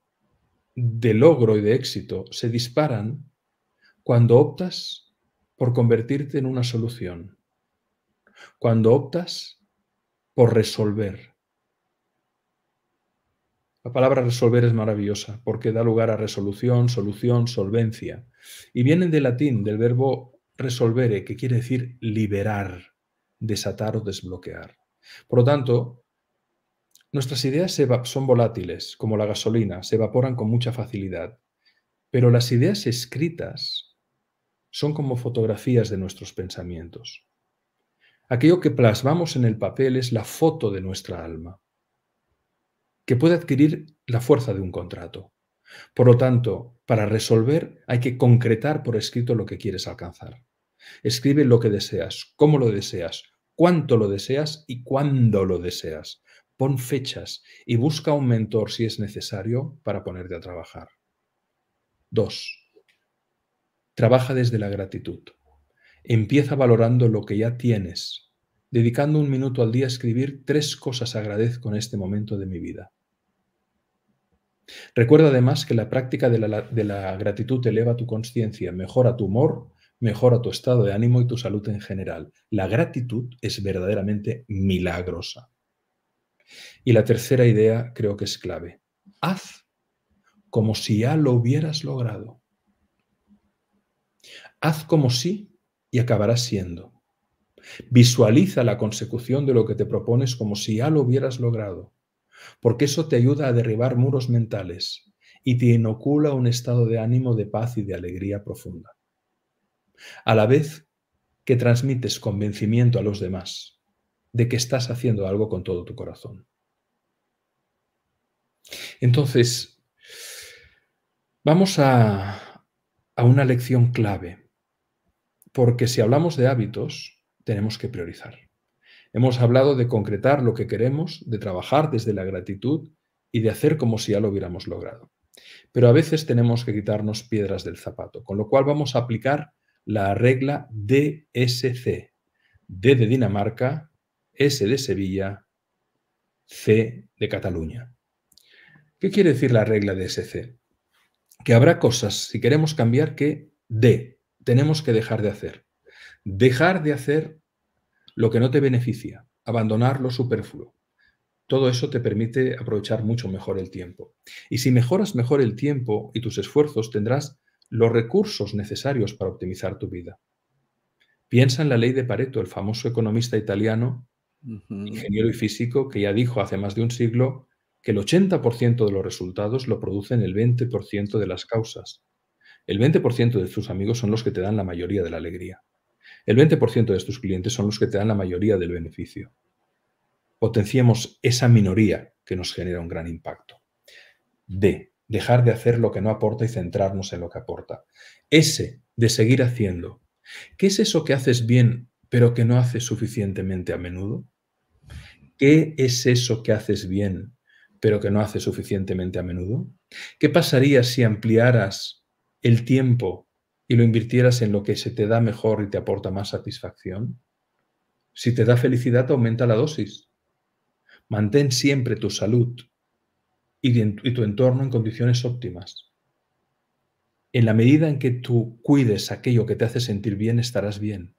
de logro y de éxito se disparan cuando optas por convertirte en una solución, cuando optas por resolver, la palabra resolver es maravillosa porque da lugar a resolución, solución, solvencia. Y viene del latín, del verbo resolvere, que quiere decir liberar, desatar o desbloquear. Por lo tanto, nuestras ideas son volátiles, como la gasolina, se evaporan con mucha facilidad. Pero las ideas escritas son como fotografías de nuestros pensamientos. Aquello que plasmamos en el papel es la foto de nuestra alma que puede adquirir la fuerza de un contrato. Por lo tanto, para resolver hay que concretar por escrito lo que quieres alcanzar. Escribe lo que deseas, cómo lo deseas, cuánto lo deseas y cuándo lo deseas. Pon fechas y busca un mentor si es necesario para ponerte a trabajar. 2. Trabaja desde la gratitud. Empieza valorando lo que ya tienes, dedicando un minuto al día a escribir tres cosas agradezco en este momento de mi vida. Recuerda además que la práctica de la, gratitud eleva tu conciencia, mejora tu humor, mejora tu estado de ánimo y tu salud en general. La gratitud es verdaderamente milagrosa. Y la tercera idea creo que es clave. Haz como si ya lo hubieras logrado. Haz como si y acabarás siendo. Visualiza la consecución de lo que te propones como si ya lo hubieras logrado porque eso te ayuda a derribar muros mentales y te inocula un estado de ánimo de paz y de alegría profunda. A la vez que transmites convencimiento a los demás de que estás haciendo algo con todo tu corazón. Entonces, vamos a, a una lección clave, porque si hablamos de hábitos, tenemos que priorizar. Hemos hablado de concretar lo que queremos, de trabajar desde la gratitud y de hacer como si ya lo hubiéramos logrado. Pero a veces tenemos que quitarnos piedras del zapato, con lo cual vamos a aplicar la regla DSC. D de Dinamarca, S de Sevilla, C de Cataluña. ¿Qué quiere decir la regla DSC? Que habrá cosas, si queremos cambiar, que D tenemos que dejar de hacer. Dejar de hacer lo que no te beneficia, abandonar lo superfluo. Todo eso te permite aprovechar mucho mejor el tiempo. Y si mejoras mejor el tiempo y tus esfuerzos, tendrás los recursos necesarios para optimizar tu vida. Piensa en la ley de Pareto, el famoso economista italiano, ingeniero y físico, que ya dijo hace más de un siglo que el 80% de los resultados lo producen el 20% de las causas. El 20% de tus amigos son los que te dan la mayoría de la alegría. El 20% de tus clientes son los que te dan la mayoría del beneficio. Potenciemos esa minoría que nos genera un gran impacto. D. Dejar de hacer lo que no aporta y centrarnos en lo que aporta. S. De seguir haciendo. ¿Qué es eso que haces bien pero que no haces suficientemente a menudo? ¿Qué es eso que haces bien pero que no haces suficientemente a menudo? ¿Qué pasaría si ampliaras el tiempo y lo invirtieras en lo que se te da mejor y te aporta más satisfacción? Si te da felicidad, aumenta la dosis. Mantén siempre tu salud y tu entorno en condiciones óptimas. En la medida en que tú cuides aquello que te hace sentir bien, estarás bien.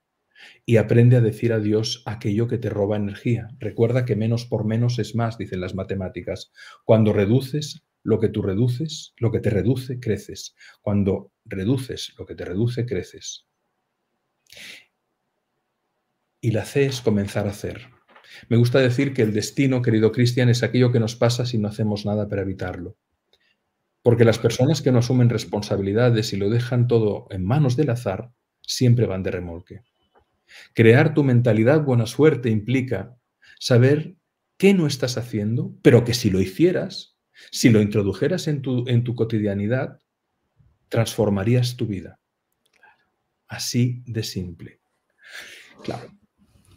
Y aprende a decir adiós aquello que te roba energía. Recuerda que menos por menos es más, dicen las matemáticas. Cuando reduces lo que tú reduces, lo que te reduce, creces. Cuando reduces, lo que te reduce, creces. Y la C es comenzar a hacer. Me gusta decir que el destino, querido Cristian, es aquello que nos pasa si no hacemos nada para evitarlo. Porque las personas que no asumen responsabilidades y lo dejan todo en manos del azar, siempre van de remolque. Crear tu mentalidad buena suerte implica saber qué no estás haciendo, pero que si lo hicieras, si lo introdujeras en tu, en tu cotidianidad, transformarías tu vida. Así de simple. Claro.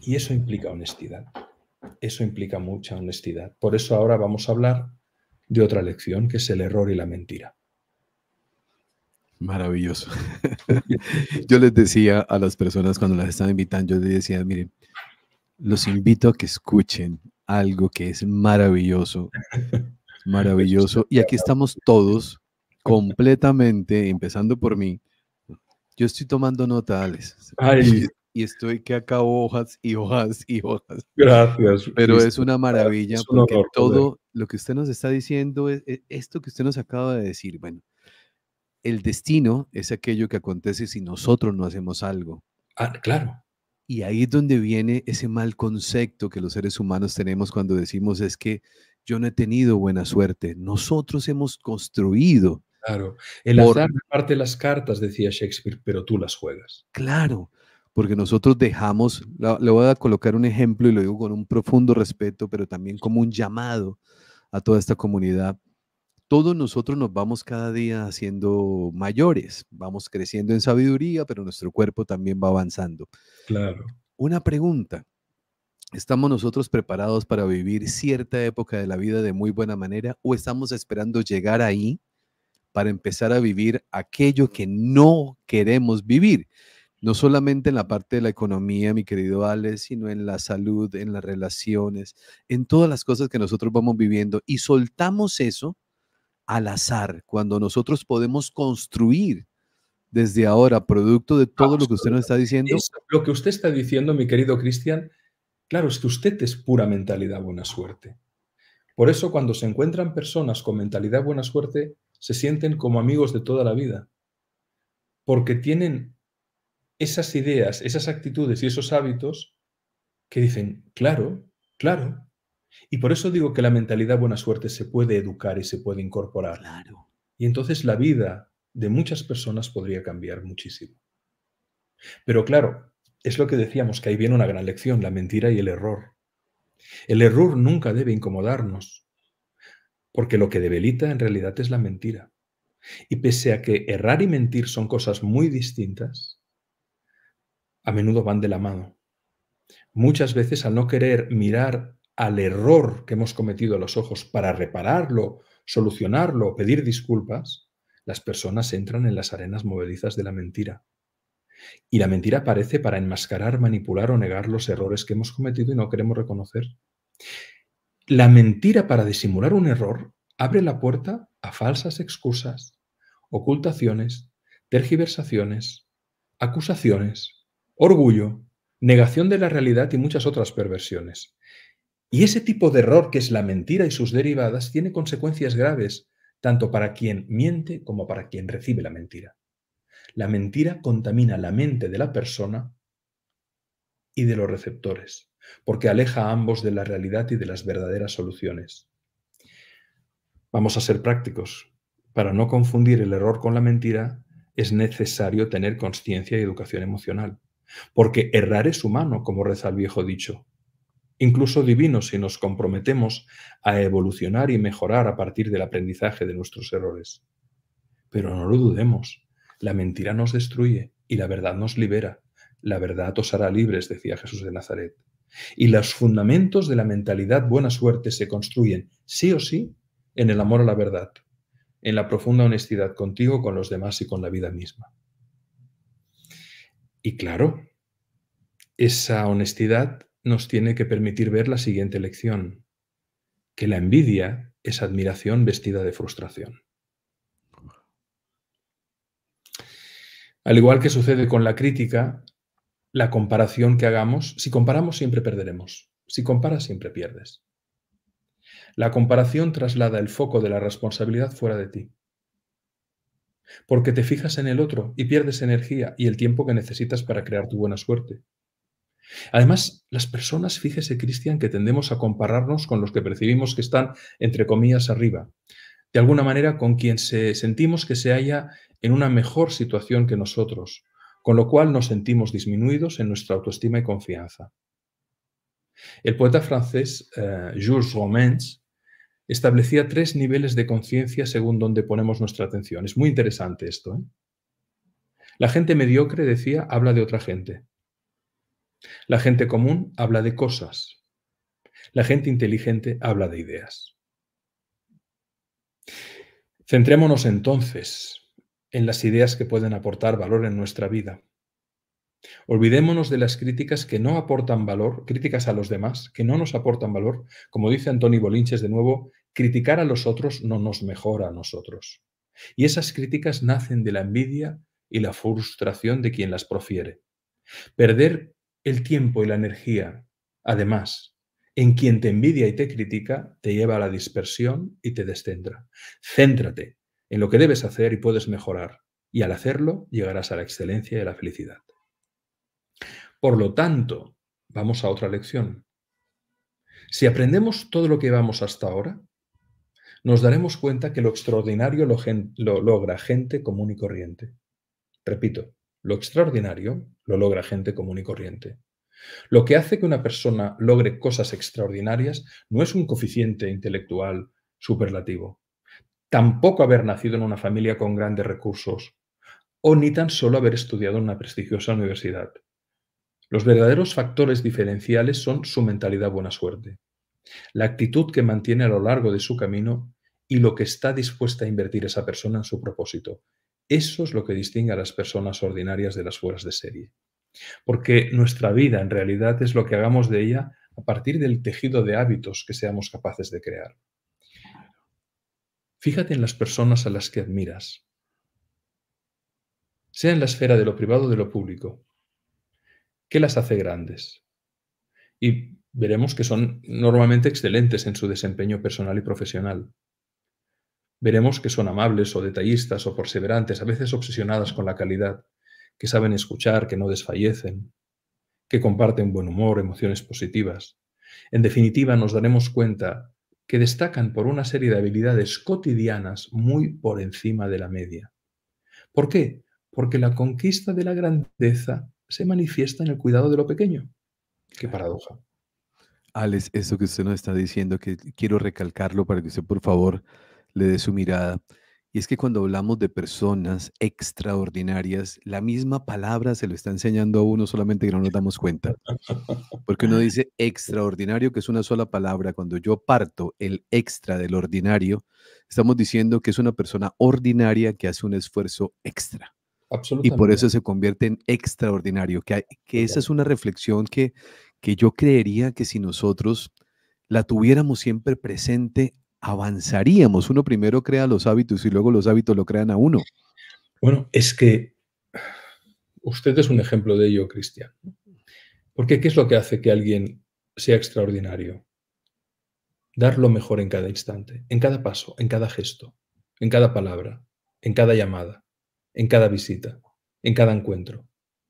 Y eso implica honestidad. Eso implica mucha honestidad. Por eso ahora vamos a hablar de otra lección, que es el error y la mentira. Maravilloso. yo les decía a las personas cuando las estaba invitando, yo les decía, miren, los invito a que escuchen algo que es maravilloso, maravilloso. Y aquí estamos todos completamente, empezando por mí. Yo estoy tomando nota, Alex. Y estoy que acabo hojas y hojas y hojas. Gracias. Pero es una maravilla porque todo lo que usted nos está diciendo, e, esto que usted nos acaba de decir, bueno, el destino es aquello que acontece si nosotros no hacemos algo. Ah, claro. Y ahí es donde viene ese mal concepto que los seres humanos tenemos cuando decimos es que yo no he tenido buena suerte. Nosotros hemos construido Claro. El azar parte las cartas, decía Shakespeare, pero tú las juegas. Claro, porque nosotros dejamos, le voy a colocar un ejemplo y lo digo con un profundo respeto, pero también como un llamado a toda esta comunidad. Todos nosotros nos vamos cada día haciendo mayores, vamos creciendo en sabiduría, pero nuestro cuerpo también va avanzando. Claro. Una pregunta. ¿Estamos nosotros preparados para vivir cierta época de la vida de muy buena manera o estamos esperando llegar ahí para empezar a vivir aquello que no queremos vivir. No solamente en la parte de la economía, mi querido Alex, sino en la salud, en las relaciones, en todas las cosas que nosotros vamos viviendo. Y soltamos eso al azar, cuando nosotros podemos construir desde ahora, producto de todo lo que usted nos está diciendo. lo que usted está diciendo, mi querido Cristian, claro, es que usted es pura mentalidad buena suerte. Por eso cuando se encuentran personas con mentalidad buena suerte, se sienten como amigos de toda la vida, porque tienen esas ideas, esas actitudes y esos hábitos que dicen, claro, claro. Y por eso digo que la mentalidad buena suerte se puede educar y se puede incorporar. Y entonces la vida de muchas personas podría cambiar muchísimo. Pero claro, es lo que decíamos, que ahí viene una gran lección, la mentira y el error. El error nunca debe incomodarnos. Porque lo que debilita en realidad es la mentira. Y pese a que errar y mentir son cosas muy distintas, a menudo van de la mano. Muchas veces al no querer mirar al error que hemos cometido a los ojos para repararlo, solucionarlo, o pedir disculpas, las personas entran en las arenas movedizas de la mentira. Y la mentira aparece para enmascarar, manipular o negar los errores que hemos cometido y no queremos reconocer. La mentira para disimular un error abre la puerta a falsas excusas, ocultaciones, tergiversaciones, acusaciones, orgullo, negación de la realidad y muchas otras perversiones. Y ese tipo de error que es la mentira y sus derivadas tiene consecuencias graves tanto para quien miente como para quien recibe la mentira. La mentira contamina la mente de la persona y de los receptores porque aleja a ambos de la realidad y de las verdaderas soluciones. Vamos a ser prácticos. Para no confundir el error con la mentira, es necesario tener conciencia y educación emocional, porque errar es humano, como reza el viejo dicho, incluso divino si nos comprometemos a evolucionar y mejorar a partir del aprendizaje de nuestros errores. Pero no lo dudemos, la mentira nos destruye y la verdad nos libera. La verdad os hará libres, decía Jesús de Nazaret. Y los fundamentos de la mentalidad buena suerte se construyen, sí o sí, en el amor a la verdad, en la profunda honestidad contigo, con los demás y con la vida misma. Y claro, esa honestidad nos tiene que permitir ver la siguiente lección, que la envidia es admiración vestida de frustración. Al igual que sucede con la crítica, la comparación que hagamos, si comparamos siempre perderemos, si comparas siempre pierdes. La comparación traslada el foco de la responsabilidad fuera de ti. Porque te fijas en el otro y pierdes energía y el tiempo que necesitas para crear tu buena suerte. Además, las personas, fíjese Cristian, que tendemos a compararnos con los que percibimos que están, entre comillas, arriba. De alguna manera, con quien se sentimos que se halla en una mejor situación que nosotros, con lo cual nos sentimos disminuidos en nuestra autoestima y confianza. El poeta francés Jules eh, Romains establecía tres niveles de conciencia según donde ponemos nuestra atención. Es muy interesante esto. ¿eh? La gente mediocre, decía, habla de otra gente. La gente común habla de cosas. La gente inteligente habla de ideas. Centrémonos entonces en las ideas que pueden aportar valor en nuestra vida. Olvidémonos de las críticas que no aportan valor, críticas a los demás, que no nos aportan valor. Como dice Antonio Bolinches de nuevo, criticar a los otros no nos mejora a nosotros. Y esas críticas nacen de la envidia y la frustración de quien las profiere. Perder el tiempo y la energía, además, en quien te envidia y te critica, te lleva a la dispersión y te descentra. Céntrate en lo que debes hacer y puedes mejorar, y al hacerlo llegarás a la excelencia y a la felicidad. Por lo tanto, vamos a otra lección. Si aprendemos todo lo que vamos hasta ahora, nos daremos cuenta que lo extraordinario lo logra gente común y corriente. Repito, lo extraordinario lo logra gente común y corriente. Lo que hace que una persona logre cosas extraordinarias no es un coeficiente intelectual superlativo, tampoco haber nacido en una familia con grandes recursos o ni tan solo haber estudiado en una prestigiosa universidad. Los verdaderos factores diferenciales son su mentalidad buena suerte, la actitud que mantiene a lo largo de su camino y lo que está dispuesta a invertir esa persona en su propósito. Eso es lo que distingue a las personas ordinarias de las fueras de serie. Porque nuestra vida en realidad es lo que hagamos de ella a partir del tejido de hábitos que seamos capaces de crear. Fíjate en las personas a las que admiras, sea en la esfera de lo privado o de lo público. ¿Qué las hace grandes? Y veremos que son normalmente excelentes en su desempeño personal y profesional. Veremos que son amables o detallistas o perseverantes, a veces obsesionadas con la calidad, que saben escuchar, que no desfallecen, que comparten buen humor, emociones positivas. En definitiva, nos daremos cuenta que destacan por una serie de habilidades cotidianas muy por encima de la media. ¿Por qué? Porque la conquista de la grandeza se manifiesta en el cuidado de lo pequeño. Qué paradoja. Alex, eso que usted nos está diciendo, que quiero recalcarlo para que usted por favor le dé su mirada, y es que cuando hablamos de personas extraordinarias, la misma palabra se lo está enseñando a uno, solamente que no nos damos cuenta. Porque uno dice extraordinario, que es una sola palabra. Cuando yo parto el extra del ordinario, estamos diciendo que es una persona ordinaria que hace un esfuerzo extra. Y por eso se convierte en extraordinario. Que, que esa es una reflexión que, que yo creería que si nosotros la tuviéramos siempre presente, avanzaríamos. Uno primero crea los hábitos y luego los hábitos lo crean a uno. Bueno, es que usted es un ejemplo de ello, Cristian. Porque ¿qué es lo que hace que alguien sea extraordinario? Dar lo mejor en cada instante, en cada paso, en cada gesto, en cada palabra, en cada llamada, en cada visita, en cada encuentro,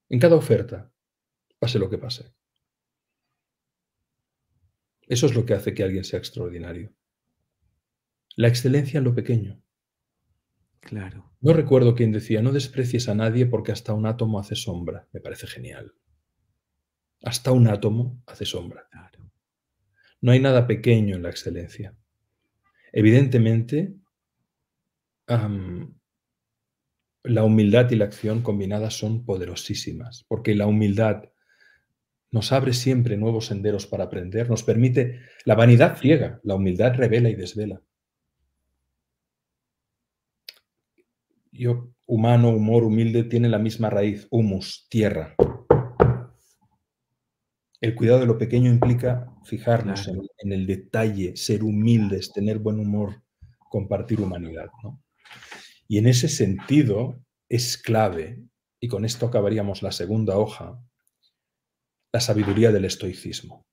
en cada oferta, pase lo que pase. Eso es lo que hace que alguien sea extraordinario la excelencia en lo pequeño. Claro. No recuerdo quién decía, no desprecies a nadie porque hasta un átomo hace sombra. Me parece genial. Hasta un átomo hace sombra. Claro. No hay nada pequeño en la excelencia. Evidentemente, la humildad y la acción combinadas son poderosísimas, porque la humildad nos abre siempre nuevos senderos para aprender, nos permite, la vanidad ciega, la humildad revela y desvela. yo, humano, humor, humilde, tiene la misma raíz, humus, tierra. El cuidado de lo pequeño implica fijarnos en, el detalle, ser humildes, tener buen humor, compartir humanidad. Y en ese sentido es clave, y con esto acabaríamos la segunda hoja, la sabiduría del estoicismo.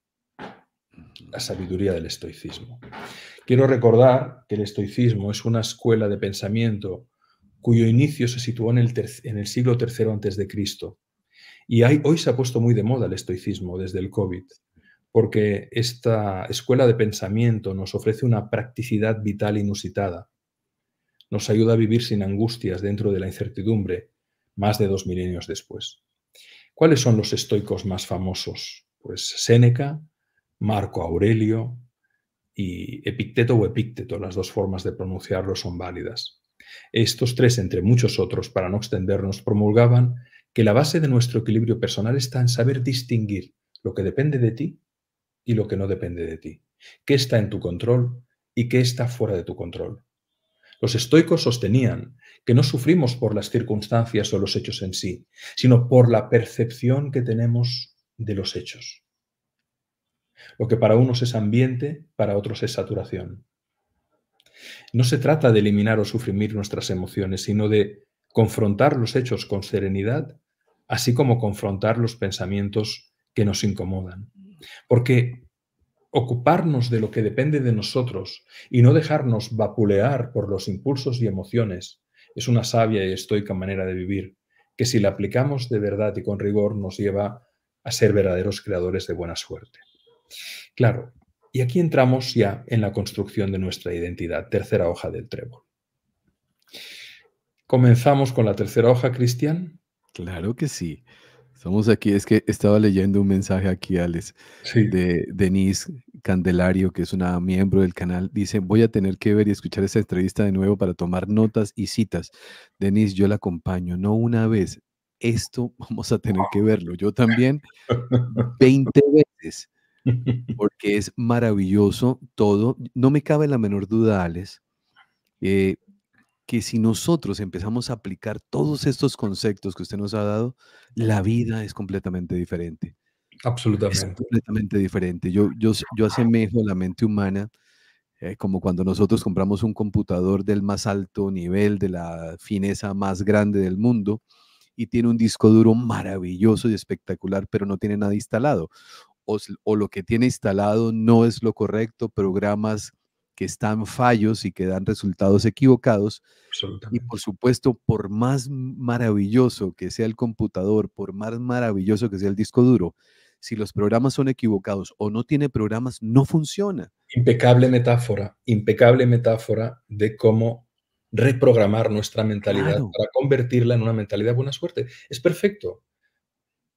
La sabiduría del estoicismo. Quiero recordar que el estoicismo es una escuela de pensamiento cuyo inicio se situó en el, en el siglo III a.C. Y hoy se ha puesto muy de moda el estoicismo desde el COVID, porque esta escuela de pensamiento nos ofrece una practicidad vital inusitada. Nos ayuda a vivir sin angustias dentro de la incertidumbre más de dos milenios después. ¿Cuáles son los estoicos más famosos? Pues Séneca, Marco Aurelio y Epicteto o Epícteto, las dos formas de pronunciarlo son válidas. Estos tres, entre muchos otros, para no extendernos, promulgaban que la base de nuestro equilibrio personal está en saber distinguir lo que depende de ti y lo que no depende de ti, qué está en tu control y qué está fuera de tu control. Los estoicos sostenían que no sufrimos por las circunstancias o los hechos en sí, sino por la percepción que tenemos de los hechos. Lo que para unos es ambiente, para otros es saturación. No se trata de eliminar o suprimir nuestras emociones, sino de confrontar los hechos con serenidad, así como confrontar los pensamientos que nos incomodan. Porque ocuparnos de lo que depende de nosotros y no dejarnos vapulear por los impulsos y emociones es una sabia y estoica manera de vivir, que si la aplicamos de verdad y con rigor nos lleva a ser verdaderos creadores de buena suerte. Claro, y aquí entramos ya en la construcción de nuestra identidad, tercera hoja del trébol. ¿Comenzamos con la tercera hoja, Cristian? Claro que sí. Estamos aquí, es que estaba leyendo un mensaje aquí, Alex, de Denise Candelario, que es una miembro del canal. Dice, voy a tener que ver y escuchar esa entrevista de nuevo para tomar notas y citas. Denise, yo la acompaño, no una vez. Esto vamos a tener que verlo. Yo también, 20 veces porque es maravilloso todo. No me cabe la menor duda, Alex, eh, que si nosotros empezamos a aplicar todos estos conceptos que usted nos ha dado, la vida es completamente diferente. Absolutamente. completamente diferente. Yo, yo, yo asemejo la mente humana eh, como cuando nosotros compramos un computador del más alto nivel, de la fineza más grande del mundo, y tiene un disco duro maravilloso y espectacular, pero no tiene nada instalado o, lo que tiene instalado no es lo correcto, programas que están fallos y que dan resultados equivocados. Y por supuesto, por más maravilloso que sea el computador, por más maravilloso que sea el disco duro, si los programas son equivocados o no tiene programas, no funciona. Impecable metáfora, impecable metáfora de cómo reprogramar nuestra mentalidad para convertirla en una mentalidad buena suerte. Es perfecto,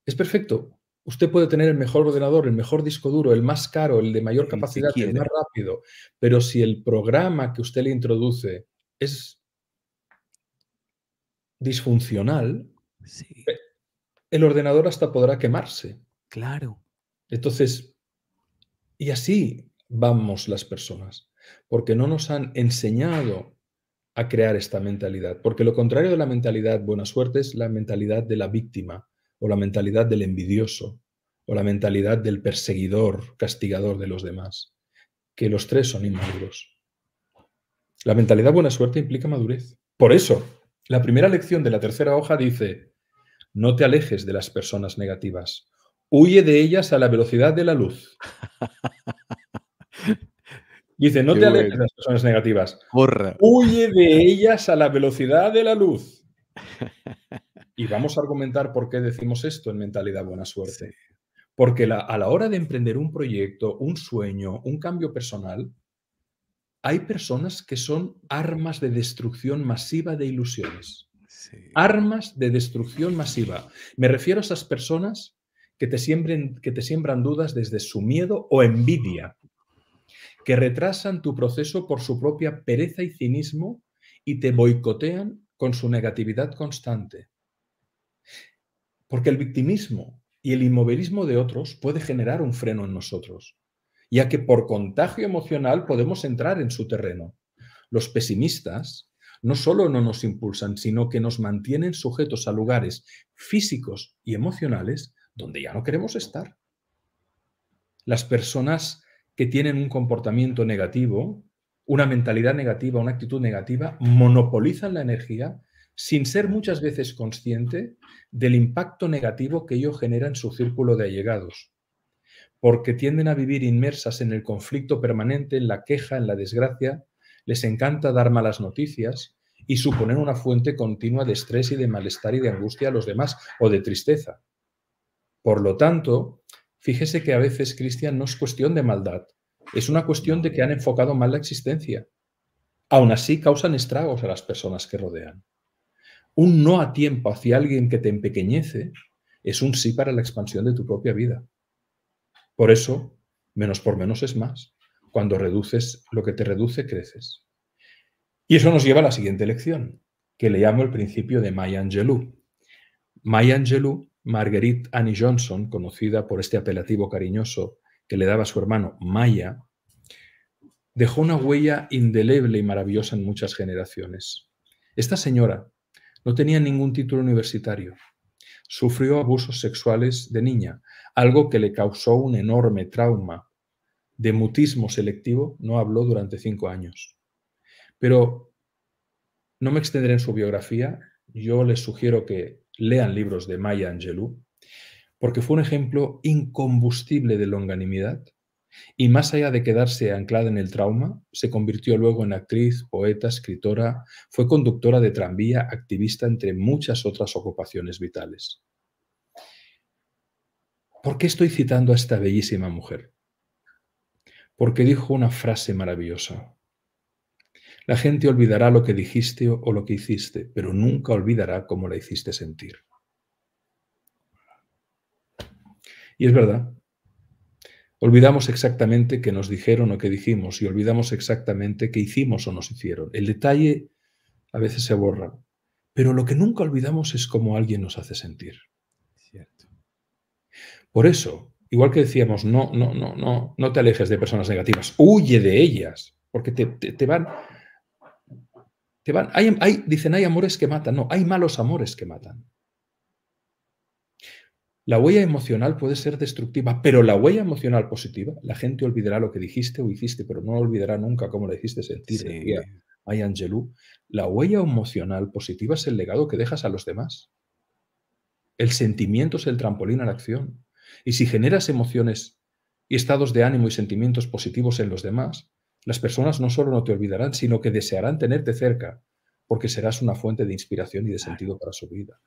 es perfecto. Usted puede tener el mejor ordenador, el mejor disco duro, el más caro, el de mayor capacidad, el más rápido, pero si el programa que usted le introduce es disfuncional, eh, el ordenador hasta podrá quemarse. Claro. Entonces, y así vamos las personas, porque no nos han enseñado a crear esta mentalidad, porque lo contrario de la mentalidad buena suerte es la mentalidad de la víctima o la mentalidad del envidioso, o la mentalidad del perseguidor, castigador de los demás, que los tres son inmaduros. La mentalidad buena suerte implica madurez. Por eso, la primera lección de la tercera hoja dice, no te alejes de las personas negativas, huye de ellas a la velocidad de la luz. Dice, no te alejes de las personas negativas. Huye de ellas a la velocidad de la luz. Y vamos a argumentar por qué decimos esto en mentalidad buena suerte. Porque a la hora de emprender un proyecto, un sueño, un cambio personal, hay personas que son armas de destrucción masiva de ilusiones. Armas de destrucción masiva. Me refiero a esas personas que te, que te siembran dudas desde su miedo o envidia, que retrasan tu proceso por su propia pereza y cinismo y te boicotean con su negatividad constante porque el victimismo y el inmovilismo de otros puede generar un freno en nosotros, ya que por contagio emocional podemos entrar en su terreno. Los pesimistas no solo no nos impulsan, sino que nos mantienen sujetos a lugares físicos y emocionales donde ya no queremos estar. Las personas que tienen un comportamiento negativo, una mentalidad negativa, una actitud negativa, monopolizan la energía sin ser muchas veces consciente del impacto negativo que ello genera en su círculo de allegados, porque tienden a vivir inmersas en el conflicto permanente, en la queja, en la desgracia, les encanta dar malas noticias y suponer una fuente continua de estrés y de malestar y de angustia a los demás o de tristeza. Por lo tanto, fíjese que a veces, Cristian, no es cuestión de maldad, es una cuestión de que han enfocado mal la existencia. Aún así, causan estragos a las personas que rodean. Un no a tiempo hacia alguien que te empequeñece es un sí para la expansión de tu propia vida. Por eso, menos por menos es más. Cuando reduces lo que te reduce, creces. Y eso nos lleva a la siguiente lección, que le llamo el principio de Maya Angelou. Maya Angelou, Marguerite Annie Johnson, conocida por este apelativo cariñoso que le daba a su hermano Maya, dejó una huella indeleble y maravillosa en muchas generaciones. Esta señora no tenía ningún título universitario. Sufrió abusos sexuales de niña, algo que le causó un enorme trauma. De mutismo selectivo no habló durante cinco años. Pero no me extenderé en su biografía. Yo les sugiero que lean libros de Maya Angelou, porque fue un ejemplo incombustible de longanimidad y más allá de quedarse anclada en el trauma, se convirtió luego en actriz, poeta, escritora, fue conductora de tranvía, activista, entre muchas otras ocupaciones vitales. ¿Por qué estoy citando a esta bellísima mujer? Porque dijo una frase maravillosa. La gente olvidará lo que dijiste o lo que hiciste, pero nunca olvidará cómo la hiciste sentir. Y es verdad, Olvidamos exactamente que nos dijeron o que dijimos y olvidamos exactamente qué hicimos o nos hicieron. El detalle a veces se borra, pero lo que nunca olvidamos es cómo alguien nos hace sentir. Por eso, igual que decíamos, no, no, no, no, no te alejes de personas negativas, huye de ellas, porque te, te, van, te van, hay, dicen, hay amores que matan, no, hay malos amores que matan. La huella emocional puede ser destructiva, pero la huella emocional positiva, la gente olvidará lo que dijiste o hiciste, pero no olvidará nunca cómo le hiciste sentir. Ay, Angelou, la huella emocional positiva es el legado que dejas a los demás. El sentimiento es el trampolín a la acción. Y si generas emociones y estados de ánimo y sentimientos positivos en los demás, las personas no solo no te olvidarán, sino que desearán tenerte cerca, porque serás una fuente de inspiración y de sentido para su vida.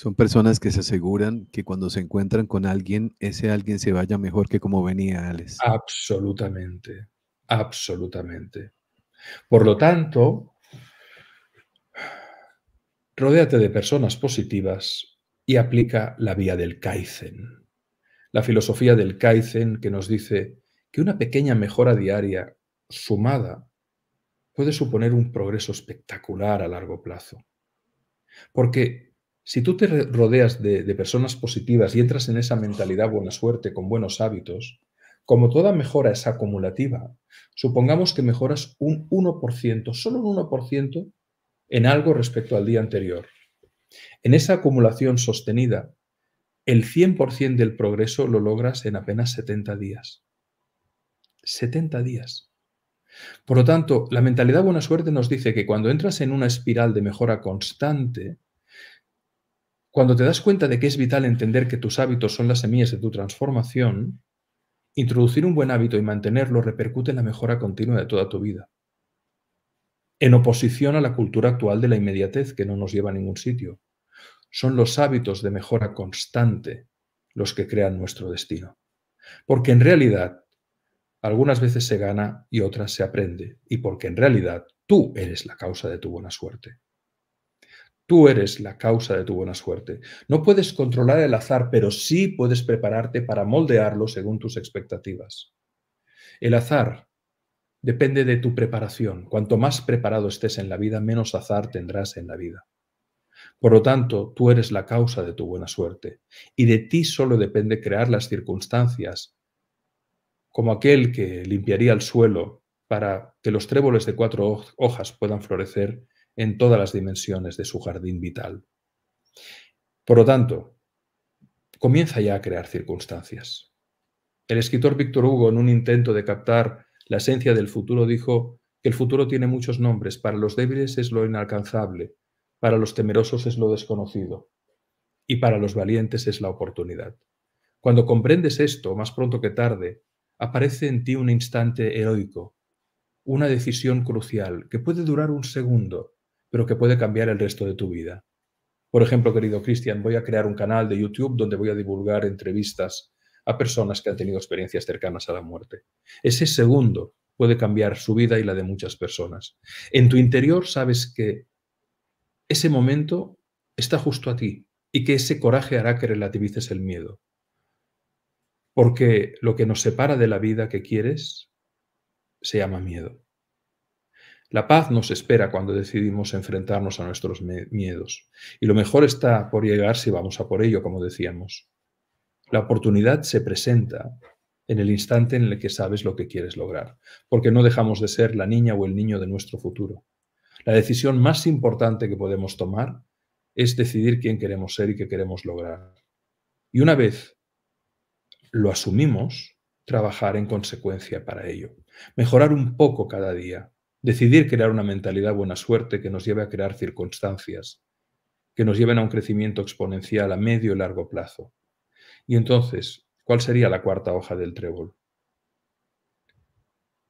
Son personas que se aseguran que cuando se encuentran con alguien, ese alguien se vaya mejor que como venía, Alex. Absolutamente, absolutamente. Por lo tanto, rodéate de personas positivas y aplica la vía del Kaizen. La filosofía del Kaizen que nos dice que una pequeña mejora diaria sumada puede suponer un progreso espectacular a largo plazo. Porque si tú te rodeas de, personas positivas y entras en esa mentalidad buena suerte, con buenos hábitos, como toda mejora es acumulativa, supongamos que mejoras un 1%, solo un 1% en algo respecto al día anterior. En esa acumulación sostenida, el 100% del progreso lo logras en apenas 70 días. 70 días. Por lo tanto, la mentalidad buena suerte nos dice que cuando entras en una espiral de mejora constante, cuando te das cuenta de que es vital entender que tus hábitos son las semillas de tu transformación, introducir un buen hábito y mantenerlo repercute en la mejora continua de toda tu vida. En oposición a la cultura actual de la inmediatez que no nos lleva a ningún sitio. Son los hábitos de mejora constante los que crean nuestro destino. Porque en realidad, algunas veces se gana y otras se aprende. Y porque en realidad tú eres la causa de tu buena suerte. Tú eres la causa de tu buena suerte. No puedes controlar el azar, pero sí puedes prepararte para moldearlo según tus expectativas. El azar depende de tu preparación. Cuanto más preparado estés en la vida, menos azar tendrás en la vida. Por lo tanto, tú eres la causa de tu buena suerte y de ti solo depende crear las circunstancias, como aquel que limpiaría el suelo para que los tréboles de cuatro hojas puedan florecer en todas las dimensiones de su jardín vital. Por lo tanto, comienza ya a crear circunstancias. El escritor Víctor Hugo, en un intento de captar la esencia del futuro, dijo que el futuro tiene muchos nombres, para los débiles es lo inalcanzable, para los temerosos es lo desconocido y para los valientes es la oportunidad. Cuando comprendes esto, más pronto que tarde, aparece en ti un instante heroico, una decisión crucial que puede durar un segundo, pero que puede cambiar el resto de tu vida. Por ejemplo, querido Cristian, voy a crear un canal de YouTube donde voy a divulgar entrevistas a personas que han tenido experiencias cercanas a la muerte. Ese segundo puede cambiar su vida y la de muchas personas. En tu interior sabes que ese momento está justo a ti y que ese coraje hará que relativices el miedo. Porque lo que nos separa de la vida que quieres se llama miedo. La paz nos espera cuando decidimos enfrentarnos a nuestros miedos. Y lo mejor está por llegar si vamos a por ello, como decíamos. La oportunidad se presenta en el instante en el que sabes lo que quieres lograr, porque no dejamos de ser la niña o el niño de nuestro futuro. La decisión más importante que podemos tomar es decidir quién queremos ser y qué queremos lograr. Y una vez lo asumimos, trabajar en consecuencia para ello. Mejorar un poco cada día, Decidir crear una mentalidad buena suerte que nos lleve a crear circunstancias, que nos lleven a un crecimiento exponencial a medio y largo plazo. Y entonces, ¿cuál sería la cuarta hoja del trébol?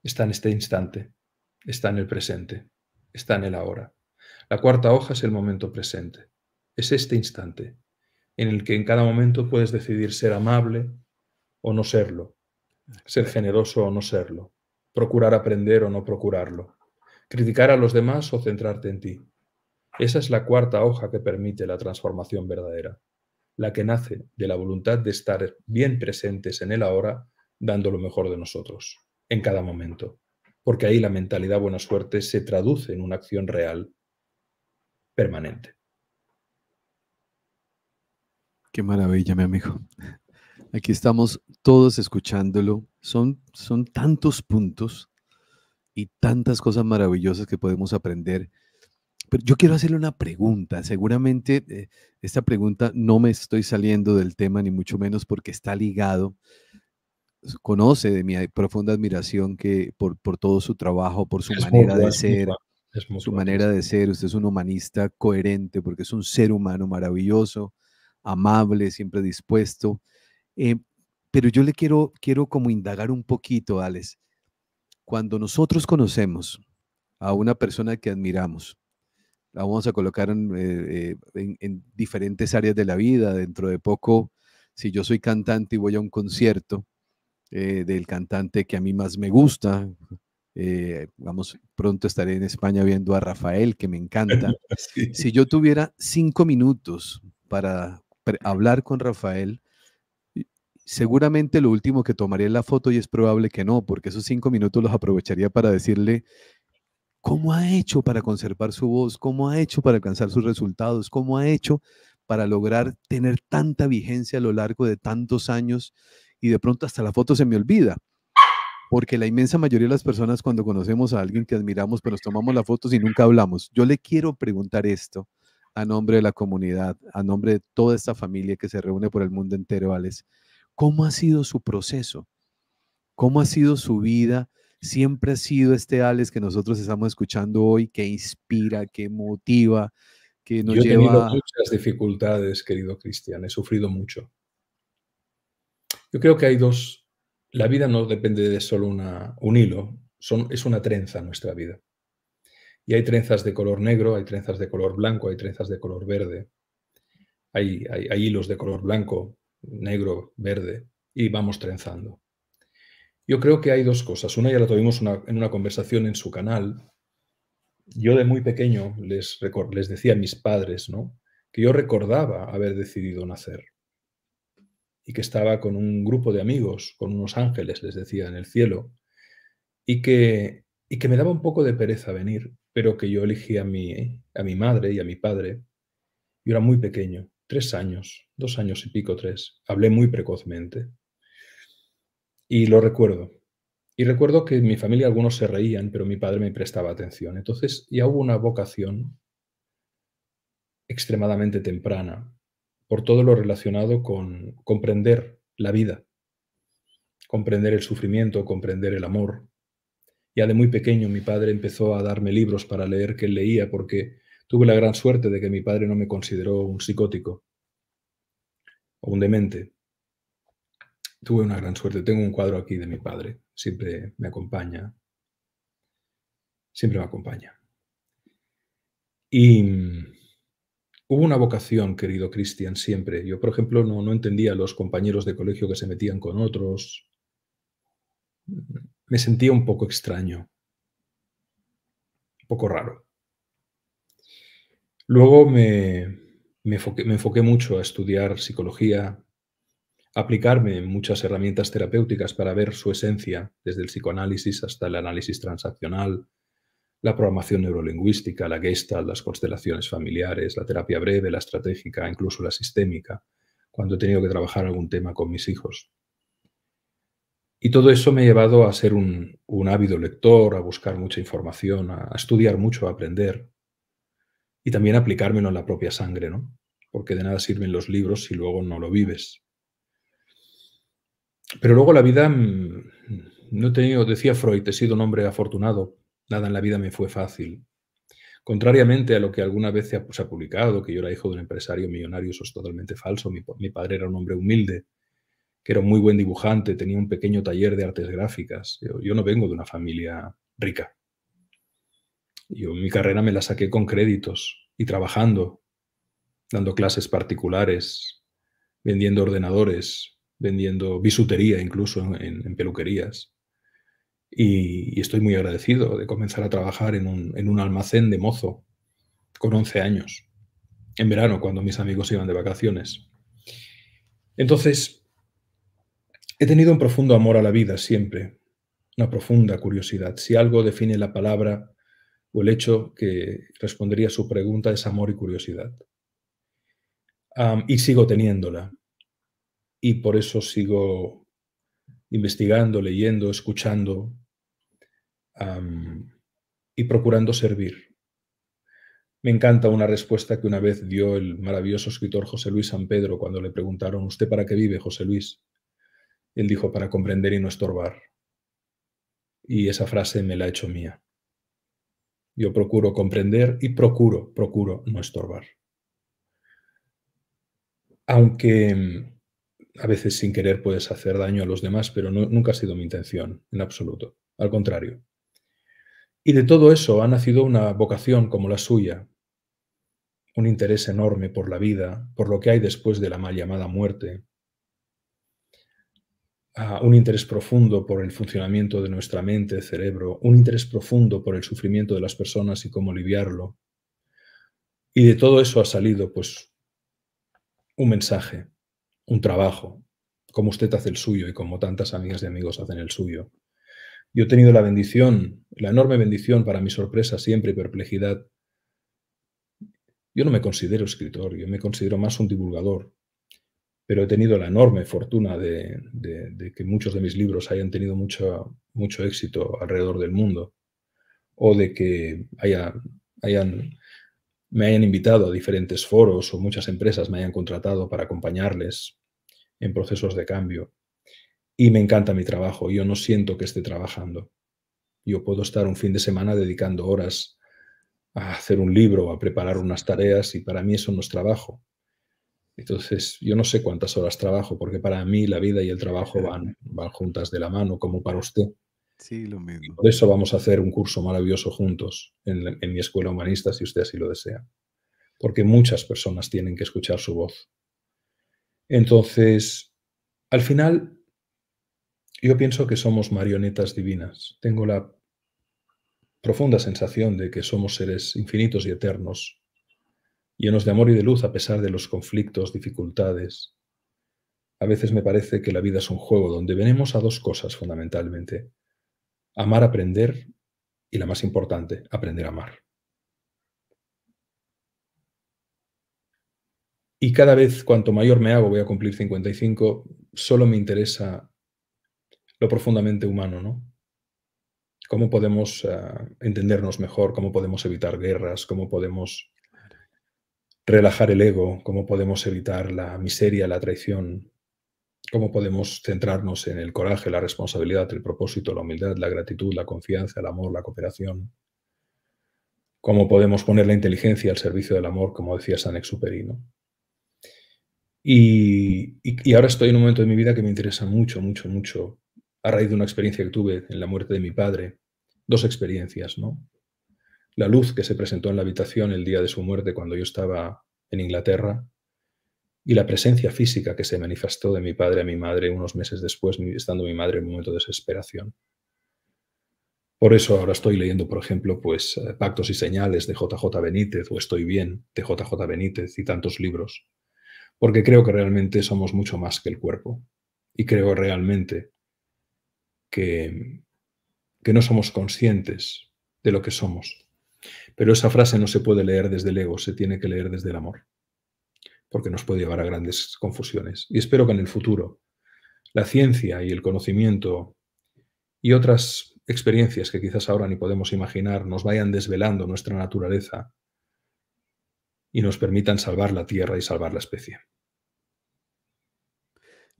Está en este instante, está en el presente, está en el ahora. La cuarta hoja es el momento presente, es este instante en el que en cada momento puedes decidir ser amable o no serlo, ser generoso o no serlo, procurar aprender o no procurarlo, criticar a los demás o centrarte en ti. Esa es la cuarta hoja que permite la transformación verdadera, la que nace de la voluntad de estar bien presentes en el ahora, dando lo mejor de nosotros, en cada momento, porque ahí la mentalidad buena suerte se traduce en una acción real, permanente. Qué maravilla, mi amigo. Aquí estamos todos escuchándolo. Son, son tantos puntos y tantas cosas maravillosas que podemos aprender. Pero yo quiero hacerle una pregunta. Seguramente eh, esta pregunta no me estoy saliendo del tema, ni mucho menos porque está ligado. Conoce de mi profunda admiración que por, por todo su trabajo, por su manera de ser, su manera de ser. Usted es un humanista coherente porque es un ser humano maravilloso, amable, siempre dispuesto. Eh, pero yo le quiero, quiero como indagar un poquito, Alex. Cuando nosotros conocemos a una persona que admiramos, la vamos a colocar eh, eh, en, diferentes áreas de la vida. Dentro de poco, si yo soy cantante y voy a un concierto eh, del cantante que a mí más me gusta, vamos, pronto estaré en España viendo a Rafael, que me encanta. Si yo tuviera cinco minutos para hablar con Rafael, Seguramente lo último que tomaría la foto y es probable que no, porque esos cinco minutos los aprovecharía para decirle cómo ha hecho para conservar su voz, cómo ha hecho para alcanzar sus resultados, cómo ha hecho para lograr tener tanta vigencia a lo largo de tantos años y de pronto hasta la foto se me olvida. Porque la inmensa mayoría de las personas cuando conocemos a alguien que admiramos, pero pues nos tomamos la foto y nunca hablamos. Yo le quiero preguntar esto a nombre de la comunidad, a nombre de toda esta familia que se reúne por el mundo entero, Alex. ¿Cómo ha sido su proceso? ¿Cómo ha sido su vida? Siempre ha sido este Alex que nosotros estamos escuchando hoy, que inspira, que motiva, que nos Yo he tenido muchas dificultades, querido Cristian, he sufrido mucho. Yo creo que hay dos... La vida no depende de solo una, un hilo, son, es una trenza nuestra vida. Y hay trenzas de color negro, hay trenzas de color blanco, hay trenzas de color verde, hay, hay, hilos de color blanco, negro, verde, y vamos trenzando. Yo creo que hay dos cosas. Una ya la tuvimos en una conversación en su canal. Yo de muy pequeño les, les decía a mis padres ¿no? que yo recordaba haber decidido nacer y que estaba con un grupo de amigos, con unos ángeles, les decía, en el cielo, y que, y que me daba un poco de pereza venir, pero que yo elegí a mi, a mi madre y a mi padre. Yo era muy pequeño tres años, dos años y pico, tres. Hablé muy precozmente. Y lo recuerdo. Y recuerdo que en mi familia algunos se reían, pero mi padre me prestaba atención. Entonces ya hubo una vocación extremadamente temprana por todo lo relacionado con comprender la vida, comprender el sufrimiento, comprender el amor. Ya de muy pequeño mi padre empezó a darme libros para leer que él leía porque Tuve la gran suerte de que mi padre no me consideró un psicótico o un demente. Tuve una gran suerte. Tengo un cuadro aquí de mi padre. Siempre me acompaña. Siempre me acompaña. Y mm, hubo una vocación, querido Cristian, siempre. Yo, por ejemplo, no, no entendía a los compañeros de colegio que se metían con otros. Me sentía un poco extraño, un poco raro. Luego me, enfoqué, mucho a estudiar psicología, aplicarme en muchas herramientas terapéuticas para ver su esencia, desde el psicoanálisis hasta el análisis transaccional, la programación neurolingüística, la gestalt, las constelaciones familiares, la terapia breve, la estratégica, incluso la sistémica, cuando he tenido que trabajar algún tema con mis hijos. Y todo eso me ha llevado a ser un, ávido lector, a buscar mucha información, a estudiar mucho, a aprender y también aplicármelo en la propia sangre, ¿no? Porque de nada sirven los libros si luego no lo vives. Pero luego la vida, mm, no he tenido, decía Freud, he sido un hombre afortunado, nada en la vida me fue fácil. Contrariamente a lo que alguna vez se ha, publicado, que yo era hijo de un empresario millonario, eso es totalmente falso. Mi, padre era un hombre humilde, que era un muy buen dibujante, tenía un pequeño taller de artes gráficas. yo no vengo de una familia rica. Yo mi carrera me la saqué con créditos y trabajando, dando clases particulares, vendiendo ordenadores, vendiendo bisutería incluso en, peluquerías. Y, estoy muy agradecido de comenzar a trabajar en un, en un almacén de mozo con 11 años, en verano, cuando mis amigos iban de vacaciones. Entonces, he tenido un profundo amor a la vida siempre, una profunda curiosidad. Si algo define la palabra el hecho que respondería a su pregunta es amor y curiosidad. y sigo teniéndola. Y por eso sigo investigando, leyendo, escuchando y procurando servir. Me encanta una respuesta que una vez dio el maravilloso escritor José Luis San Pedro cuando le preguntaron, ¿usted para qué vive, José Luis? Él dijo, para comprender y no estorbar. Y esa frase me la ha hecho mía. Yo procuro comprender y procuro, procuro no estorbar. Aunque mm, a veces sin querer puedes hacer daño a los demás, pero nunca ha sido mi intención, en absoluto. Al contrario. Y de todo eso ha nacido una vocación como la suya, un interés enorme por la vida, por lo que hay después de la mal llamada muerte, un interés profundo por el funcionamiento de nuestra mente, cerebro, un interés profundo por el sufrimiento de las personas y cómo aliviarlo. Y de todo eso ha salido, pues, un mensaje, un trabajo, como usted hace el suyo y como tantas amigas y amigos hacen el suyo. Yo he tenido la bendición, la enorme bendición para mi sorpresa siempre y perplejidad. Yo no me considero escritor, yo me considero más un divulgador, pero he tenido la enorme fortuna de, que muchos de mis libros hayan tenido mucho, éxito alrededor del mundo o de que haya, hayan, me hayan invitado a diferentes foros o muchas empresas me hayan contratado para acompañarles en procesos de cambio. Y me encanta mi trabajo, yo no siento que esté trabajando. Yo puedo estar un fin de semana dedicando horas a hacer un libro, a preparar unas tareas y para mí eso no es trabajo. Entonces, yo no sé cuántas horas trabajo, porque para mí la vida y el trabajo van, van juntas de la mano, como para usted. Sí, lo mismo. por eso vamos a hacer un curso maravilloso juntos en mi escuela humanista, si usted así lo desea. Porque muchas personas tienen que escuchar su voz. Entonces, al final, yo pienso que somos marionetas divinas. Tengo la profunda sensación de que somos seres infinitos y eternos llenos de amor y de luz a pesar de los conflictos, dificultades. A veces me parece que la vida es un juego donde venimos a dos cosas fundamentalmente. Amar, aprender y la más importante, aprender a amar. Y cada vez, cuanto mayor me hago, voy a cumplir 55, solo me interesa lo profundamente humano, ¿no? Cómo podemos eh, entendernos mejor, cómo podemos evitar guerras, cómo podemos relajar el ego, cómo podemos evitar la miseria, la traición, cómo podemos centrarnos en el coraje, la responsabilidad, el propósito, la humildad, la gratitud, la confianza, el amor, la cooperación, cómo podemos poner la inteligencia al servicio del amor, como decía San Exuperino. y ahora estoy en un momento de mi vida que me interesa mucho, mucho, mucho, a raíz de una experiencia que tuve en la muerte de mi padre, dos experiencias, ¿no? la luz que se presentó en la habitación el día de su muerte cuando yo estaba en Inglaterra y la presencia física que se manifestó de mi padre a mi madre unos meses después, estando mi madre en un momento de desesperación. Por eso ahora estoy leyendo, por ejemplo, pues eh, Pactos y Señales de JJ Benítez o Estoy Bien de JJ Benítez y tantos libros, porque creo que realmente somos mucho más que el cuerpo y creo realmente que, que no somos conscientes de lo que somos pero esa frase no se puede leer desde el ego, se tiene que leer desde el amor, porque nos puede llevar a grandes confusiones. Y espero que en el futuro la ciencia y el conocimiento y otras experiencias que quizás ahora ni podemos imaginar nos vayan desvelando nuestra naturaleza y nos permitan salvar la Tierra y salvar la especie.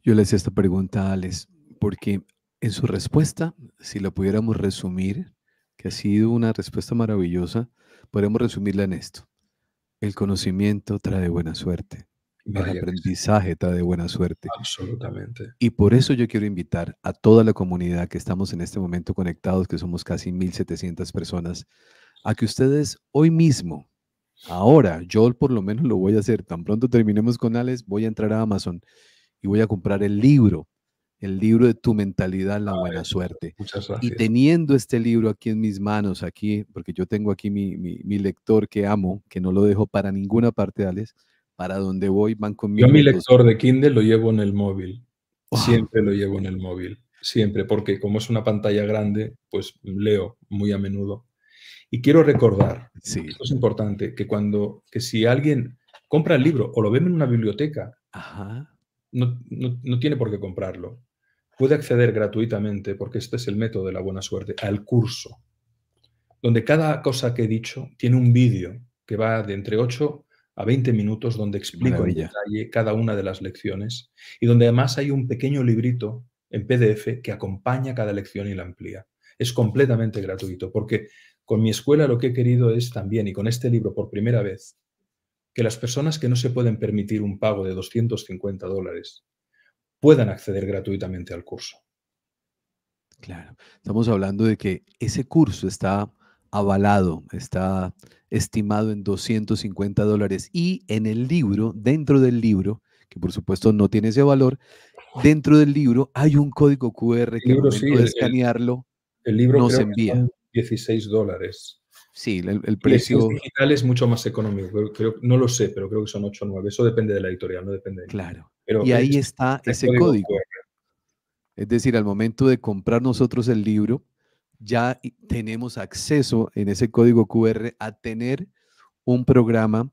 Yo le hice esta pregunta a Alex, porque en su respuesta, si la pudiéramos resumir, que ha sido una respuesta maravillosa, podemos resumirla en esto. El conocimiento trae buena suerte. el aprendizaje trae buena suerte. Absolutamente. Y por eso yo quiero invitar a toda la comunidad que estamos en este momento conectados, que somos casi 1.700 personas, a que ustedes hoy mismo, ahora, yo por lo menos lo voy a hacer, tan pronto terminemos con Alex, voy a entrar a Amazon y voy a comprar el libro el libro de tu mentalidad, la buena suerte. Muchas gracias. Y teniendo este libro aquí en mis manos, aquí, porque yo tengo aquí mi, lector que amo, que no lo dejo para ninguna parte, Alex, para donde voy van conmigo. Yo mi lector de Kindle lo llevo en el móvil, siempre lo llevo en el móvil, siempre, porque como es una pantalla grande, pues leo muy a menudo. Y quiero recordar, esto es importante, que cuando, que si alguien compra el libro o lo ve en una biblioteca, No, no tiene por qué comprarlo puede acceder gratuitamente, porque este es el método de la buena suerte, al curso, donde cada cosa que he dicho tiene un vídeo que va de entre 8 a 20 minutos donde explico en detalle cada una de las lecciones y donde además hay un pequeño librito en PDF que acompaña cada lección y la amplía. Es completamente gratuito porque con mi escuela lo que he querido es también, y con este libro por primera vez, que las personas que no se pueden permitir un pago de 250 dólares puedan acceder gratuitamente al curso. Claro, estamos hablando de que ese curso está avalado, está estimado en 250 dólares y en el libro, dentro del libro, que por supuesto no tiene ese valor, dentro del libro hay un código QR que libro, escanearlo el, libro nos envía. 16 dólares. Sí, el, el precio. digital es mucho más económico. no lo sé, pero creo que son 8 o 9. Eso depende de la editorial, no depende de Claro y ahí está ese código. Es decir, al momento de comprar nosotros el libro, ya tenemos acceso en ese código QR a tener un programa.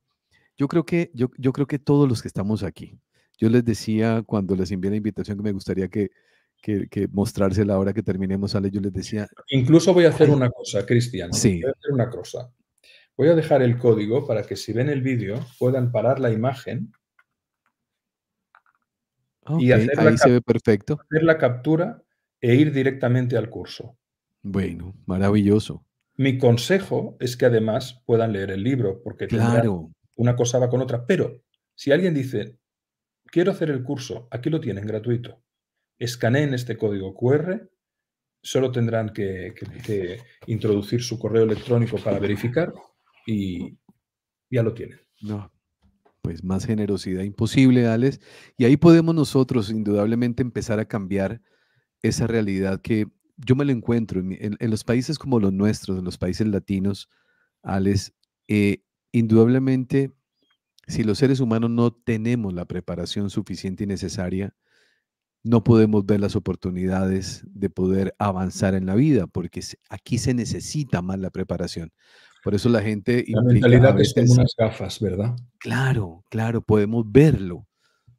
Yo creo que, yo, creo que todos los que estamos aquí, yo les decía cuando les envié la invitación que me gustaría que, que, que la ahora que terminemos, Ale, yo les decía... Incluso voy a hacer una cosa, Cristian. Sí. Voy a hacer una cosa. Voy a dejar el código para que si ven el vídeo puedan parar la imagen y hacer la perfecto. Hacer la captura e ir directamente al curso. Bueno, maravilloso. Mi consejo es que además puedan leer el libro, porque claro. una cosa va con otra. Pero si alguien dice, quiero hacer el curso, aquí lo tienen gratuito. Escaneen este código QR, solo tendrán que, que introducir su correo electrónico para verificar y ya lo tienen. No, pues más generosidad imposible, Alex. Y ahí podemos nosotros indudablemente empezar a cambiar esa realidad que yo me lo encuentro en, los países como los nuestros, en los países latinos, Alex, eh, indudablemente, si los seres humanos no tenemos la preparación suficiente y necesaria, no podemos ver las oportunidades de poder avanzar en la vida, porque aquí se necesita más la preparación. Por eso la gente... La mentalidad está es unas gafas, ¿verdad? Claro, claro, podemos verlo,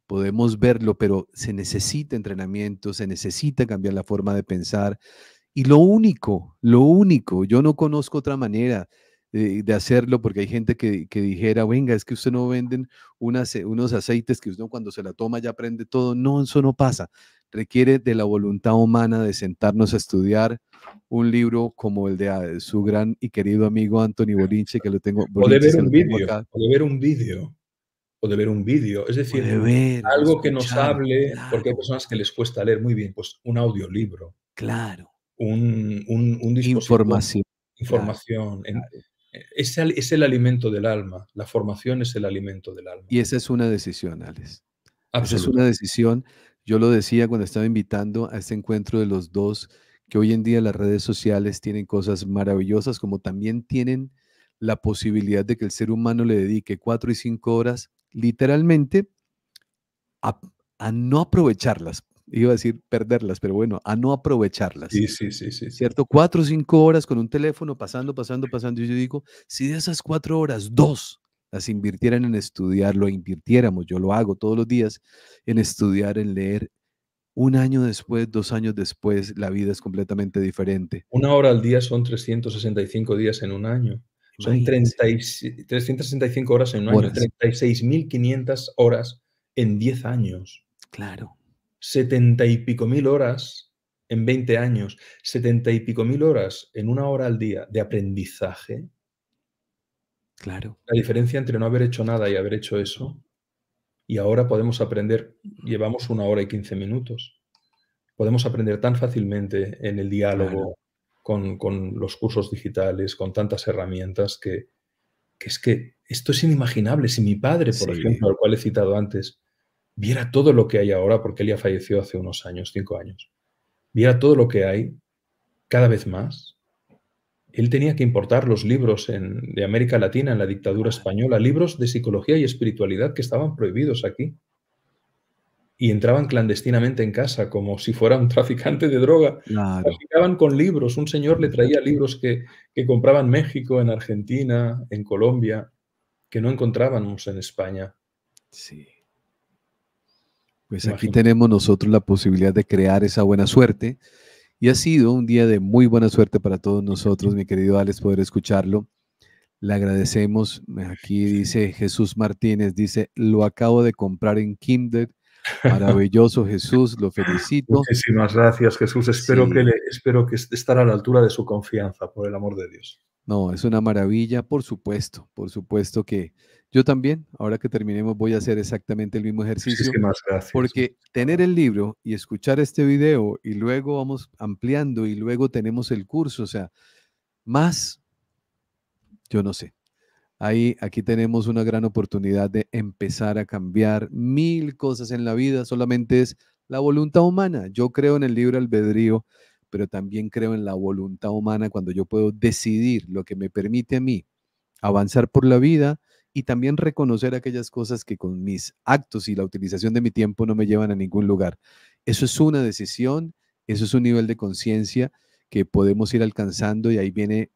podemos verlo, pero se necesita entrenamiento, se necesita cambiar la forma de pensar. Y lo único, lo único, yo no conozco otra manera de hacerlo, porque hay gente que, dijera, venga, es que usted no venden unas, eh, unos aceites que usted cuando se la toma ya aprende todo. No, eso no pasa. Requiere de la voluntad humana de sentarnos a estudiar un libro como el de ah, su gran y querido amigo Antonio Bolinche, que lo tengo. o de ver un vídeo. O de ver un vídeo o de ver un vídeo, es decir, algo que nos hable, porque hay personas que les cuesta leer muy bien, pues un audiolibro. Claro. Un, un, un Información. Información es el, alimento del alma, la formación es el alimento del alma. Y esa es una decisión, Alex. Esa es una decisión, yo lo decía cuando estaba invitando a este encuentro de los dos, que hoy en día las redes sociales tienen cosas maravillosas, como también tienen la posibilidad de que el ser humano le dedique cuatro y cinco horas literalmente a no aprovecharlas, iba a decir perderlas, pero bueno, a no aprovecharlas. Sí, sí, sí, sí. ¿Cierto? Cuatro o cinco horas con un teléfono pasando, pasando, pasando. Y yo digo, si de esas cuatro horas, dos las invirtieran en estudiar, lo invirtiéramos, yo lo hago todos los días, en estudiar, en leer, un año después, dos años después, la vida es completamente diferente. Una hora al día son 365 días en un año. Son 365 horas en un año, 36.500 horas en 10 años. Claro setenta y pico mil horas en 20 años, setenta y pico mil horas en una hora al día de aprendizaje. Claro. La diferencia entre no haber hecho nada y haber hecho eso, y ahora podemos aprender, llevamos una hora y 15 minutos. Podemos aprender tan fácilmente en el diálogo, con, los cursos digitales, con tantas herramientas que, es que esto es inimaginable. Si mi padre, por ejemplo, al cual he citado antes, viera todo lo que hay ahora, porque él ya falleció hace unos años, cinco años, viera todo lo que hay cada vez más, él tenía que importar los libros de América Latina en la dictadura española, libros de psicología y espiritualidad que estaban prohibidos aquí. Y entraban clandestinamente en casa como si fuera un traficante de droga. Traficaban con libros. Un señor le traía libros que, que compraba en México, en Argentina, en Colombia, que no encontrábamos en España. Sí. Pues aquí tenemos nosotros la posibilidad de crear esa buena suerte. Y ha sido un día de muy buena suerte para todos nosotros, mi querido Alex, poder escucharlo. Le agradecemos. Eh, aquí dice Jesús Martínez, dice, lo acabo de comprar en kinder. Maravilloso Jesús, lo felicito. Muchísimas gracias Jesús, espero, que le, espero que estar a la altura de su confianza, por el amor de Dios. No, es una maravilla, por supuesto, por supuesto que yo también, ahora que terminemos, voy a hacer exactamente el mismo ejercicio. Muchísimas gracias. Porque tener el libro y escuchar este video y luego vamos ampliando y luego tenemos el curso, o sea, más, yo no sé. Ahí, aquí tenemos una gran oportunidad de empezar a cambiar mil cosas en la vida. Solamente es la voluntad humana. Yo creo en el libro albedrío, pero también creo en la voluntad humana cuando yo puedo decidir lo que me permite a mí avanzar por la vida y también reconocer aquellas cosas que con mis actos y la utilización de mi tiempo no me llevan a ningún lugar. Eso es una decisión, eso es un nivel de conciencia que podemos ir alcanzando y ahí viene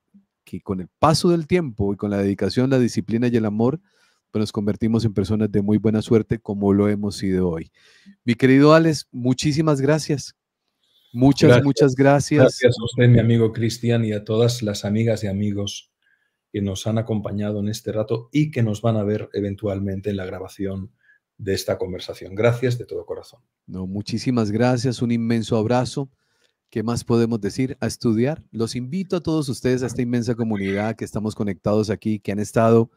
que con el paso del tiempo y con la dedicación, la disciplina y el amor, pues nos convertimos en personas de muy buena suerte como lo hemos sido hoy. Mi querido Alex, muchísimas gracias. Muchas, muchas gracias. Gracias a usted, mi amigo Cristian, y a todas las amigas y amigos que nos han acompañado en este rato y que nos van a ver eventualmente en la grabación de esta conversación. Gracias de todo corazón. No, muchísimas gracias, un inmenso abrazo. ¿Qué más podemos decir? A estudiar. Los invito a todos ustedes, a esta inmensa comunidad que estamos conectados aquí, que han estado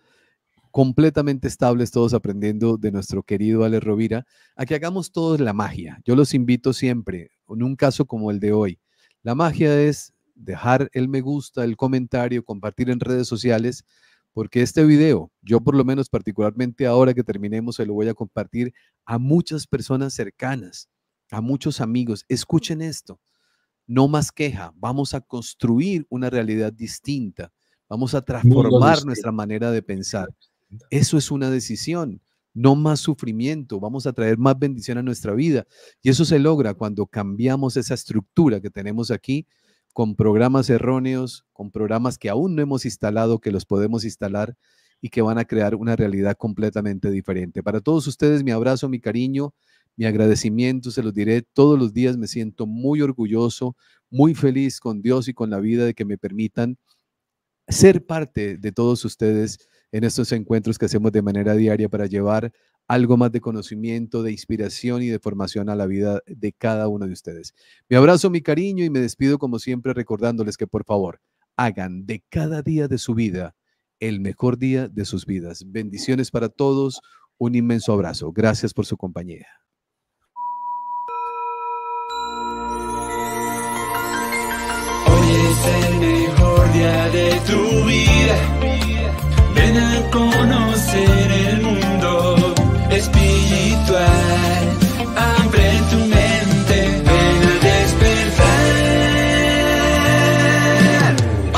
completamente estables, todos aprendiendo de nuestro querido Ale Rovira, a que hagamos todos la magia. Yo los invito siempre, en un caso como el de hoy. La magia es dejar el me gusta, el comentario, compartir en redes sociales, porque este video, yo por lo menos particularmente ahora que terminemos, se lo voy a compartir a muchas personas cercanas, a muchos amigos. Escuchen esto, no más queja, vamos a construir una realidad distinta, vamos a transformar nuestra manera de pensar. Eso es una decisión no más sufrimiento, vamos a traer más bendición a nuestra vida. Y eso se logra cuando cambiamos esa estructura que tenemos aquí con programas erróneos, con programas que aún no hemos instalado, que los podemos instalar y que van a crear una realidad completamente diferente. Para todos ustedes, mi abrazo, mi cariño, mi agradecimiento, se los diré todos los días, me siento muy orgulloso, muy feliz con Dios y con la vida de que me permitan ser parte de todos ustedes en estos encuentros que hacemos de manera diaria para llevar algo más de conocimiento, de inspiración y de formación a la vida de cada uno de ustedes. Mi abrazo, mi cariño y me despido como siempre recordándoles que por favor hagan de cada día de su vida el mejor día de sus vidas. Bendiciones para todos, un inmenso abrazo. Gracias por su compañía. Hoy es el mejor día de tu vida. Ven a conocer el Hambre Abre tu mente, ven a despertar.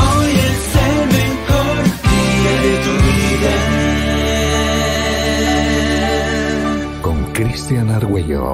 Hoy es el mejor día de tu vida. Con Cristian Argüello.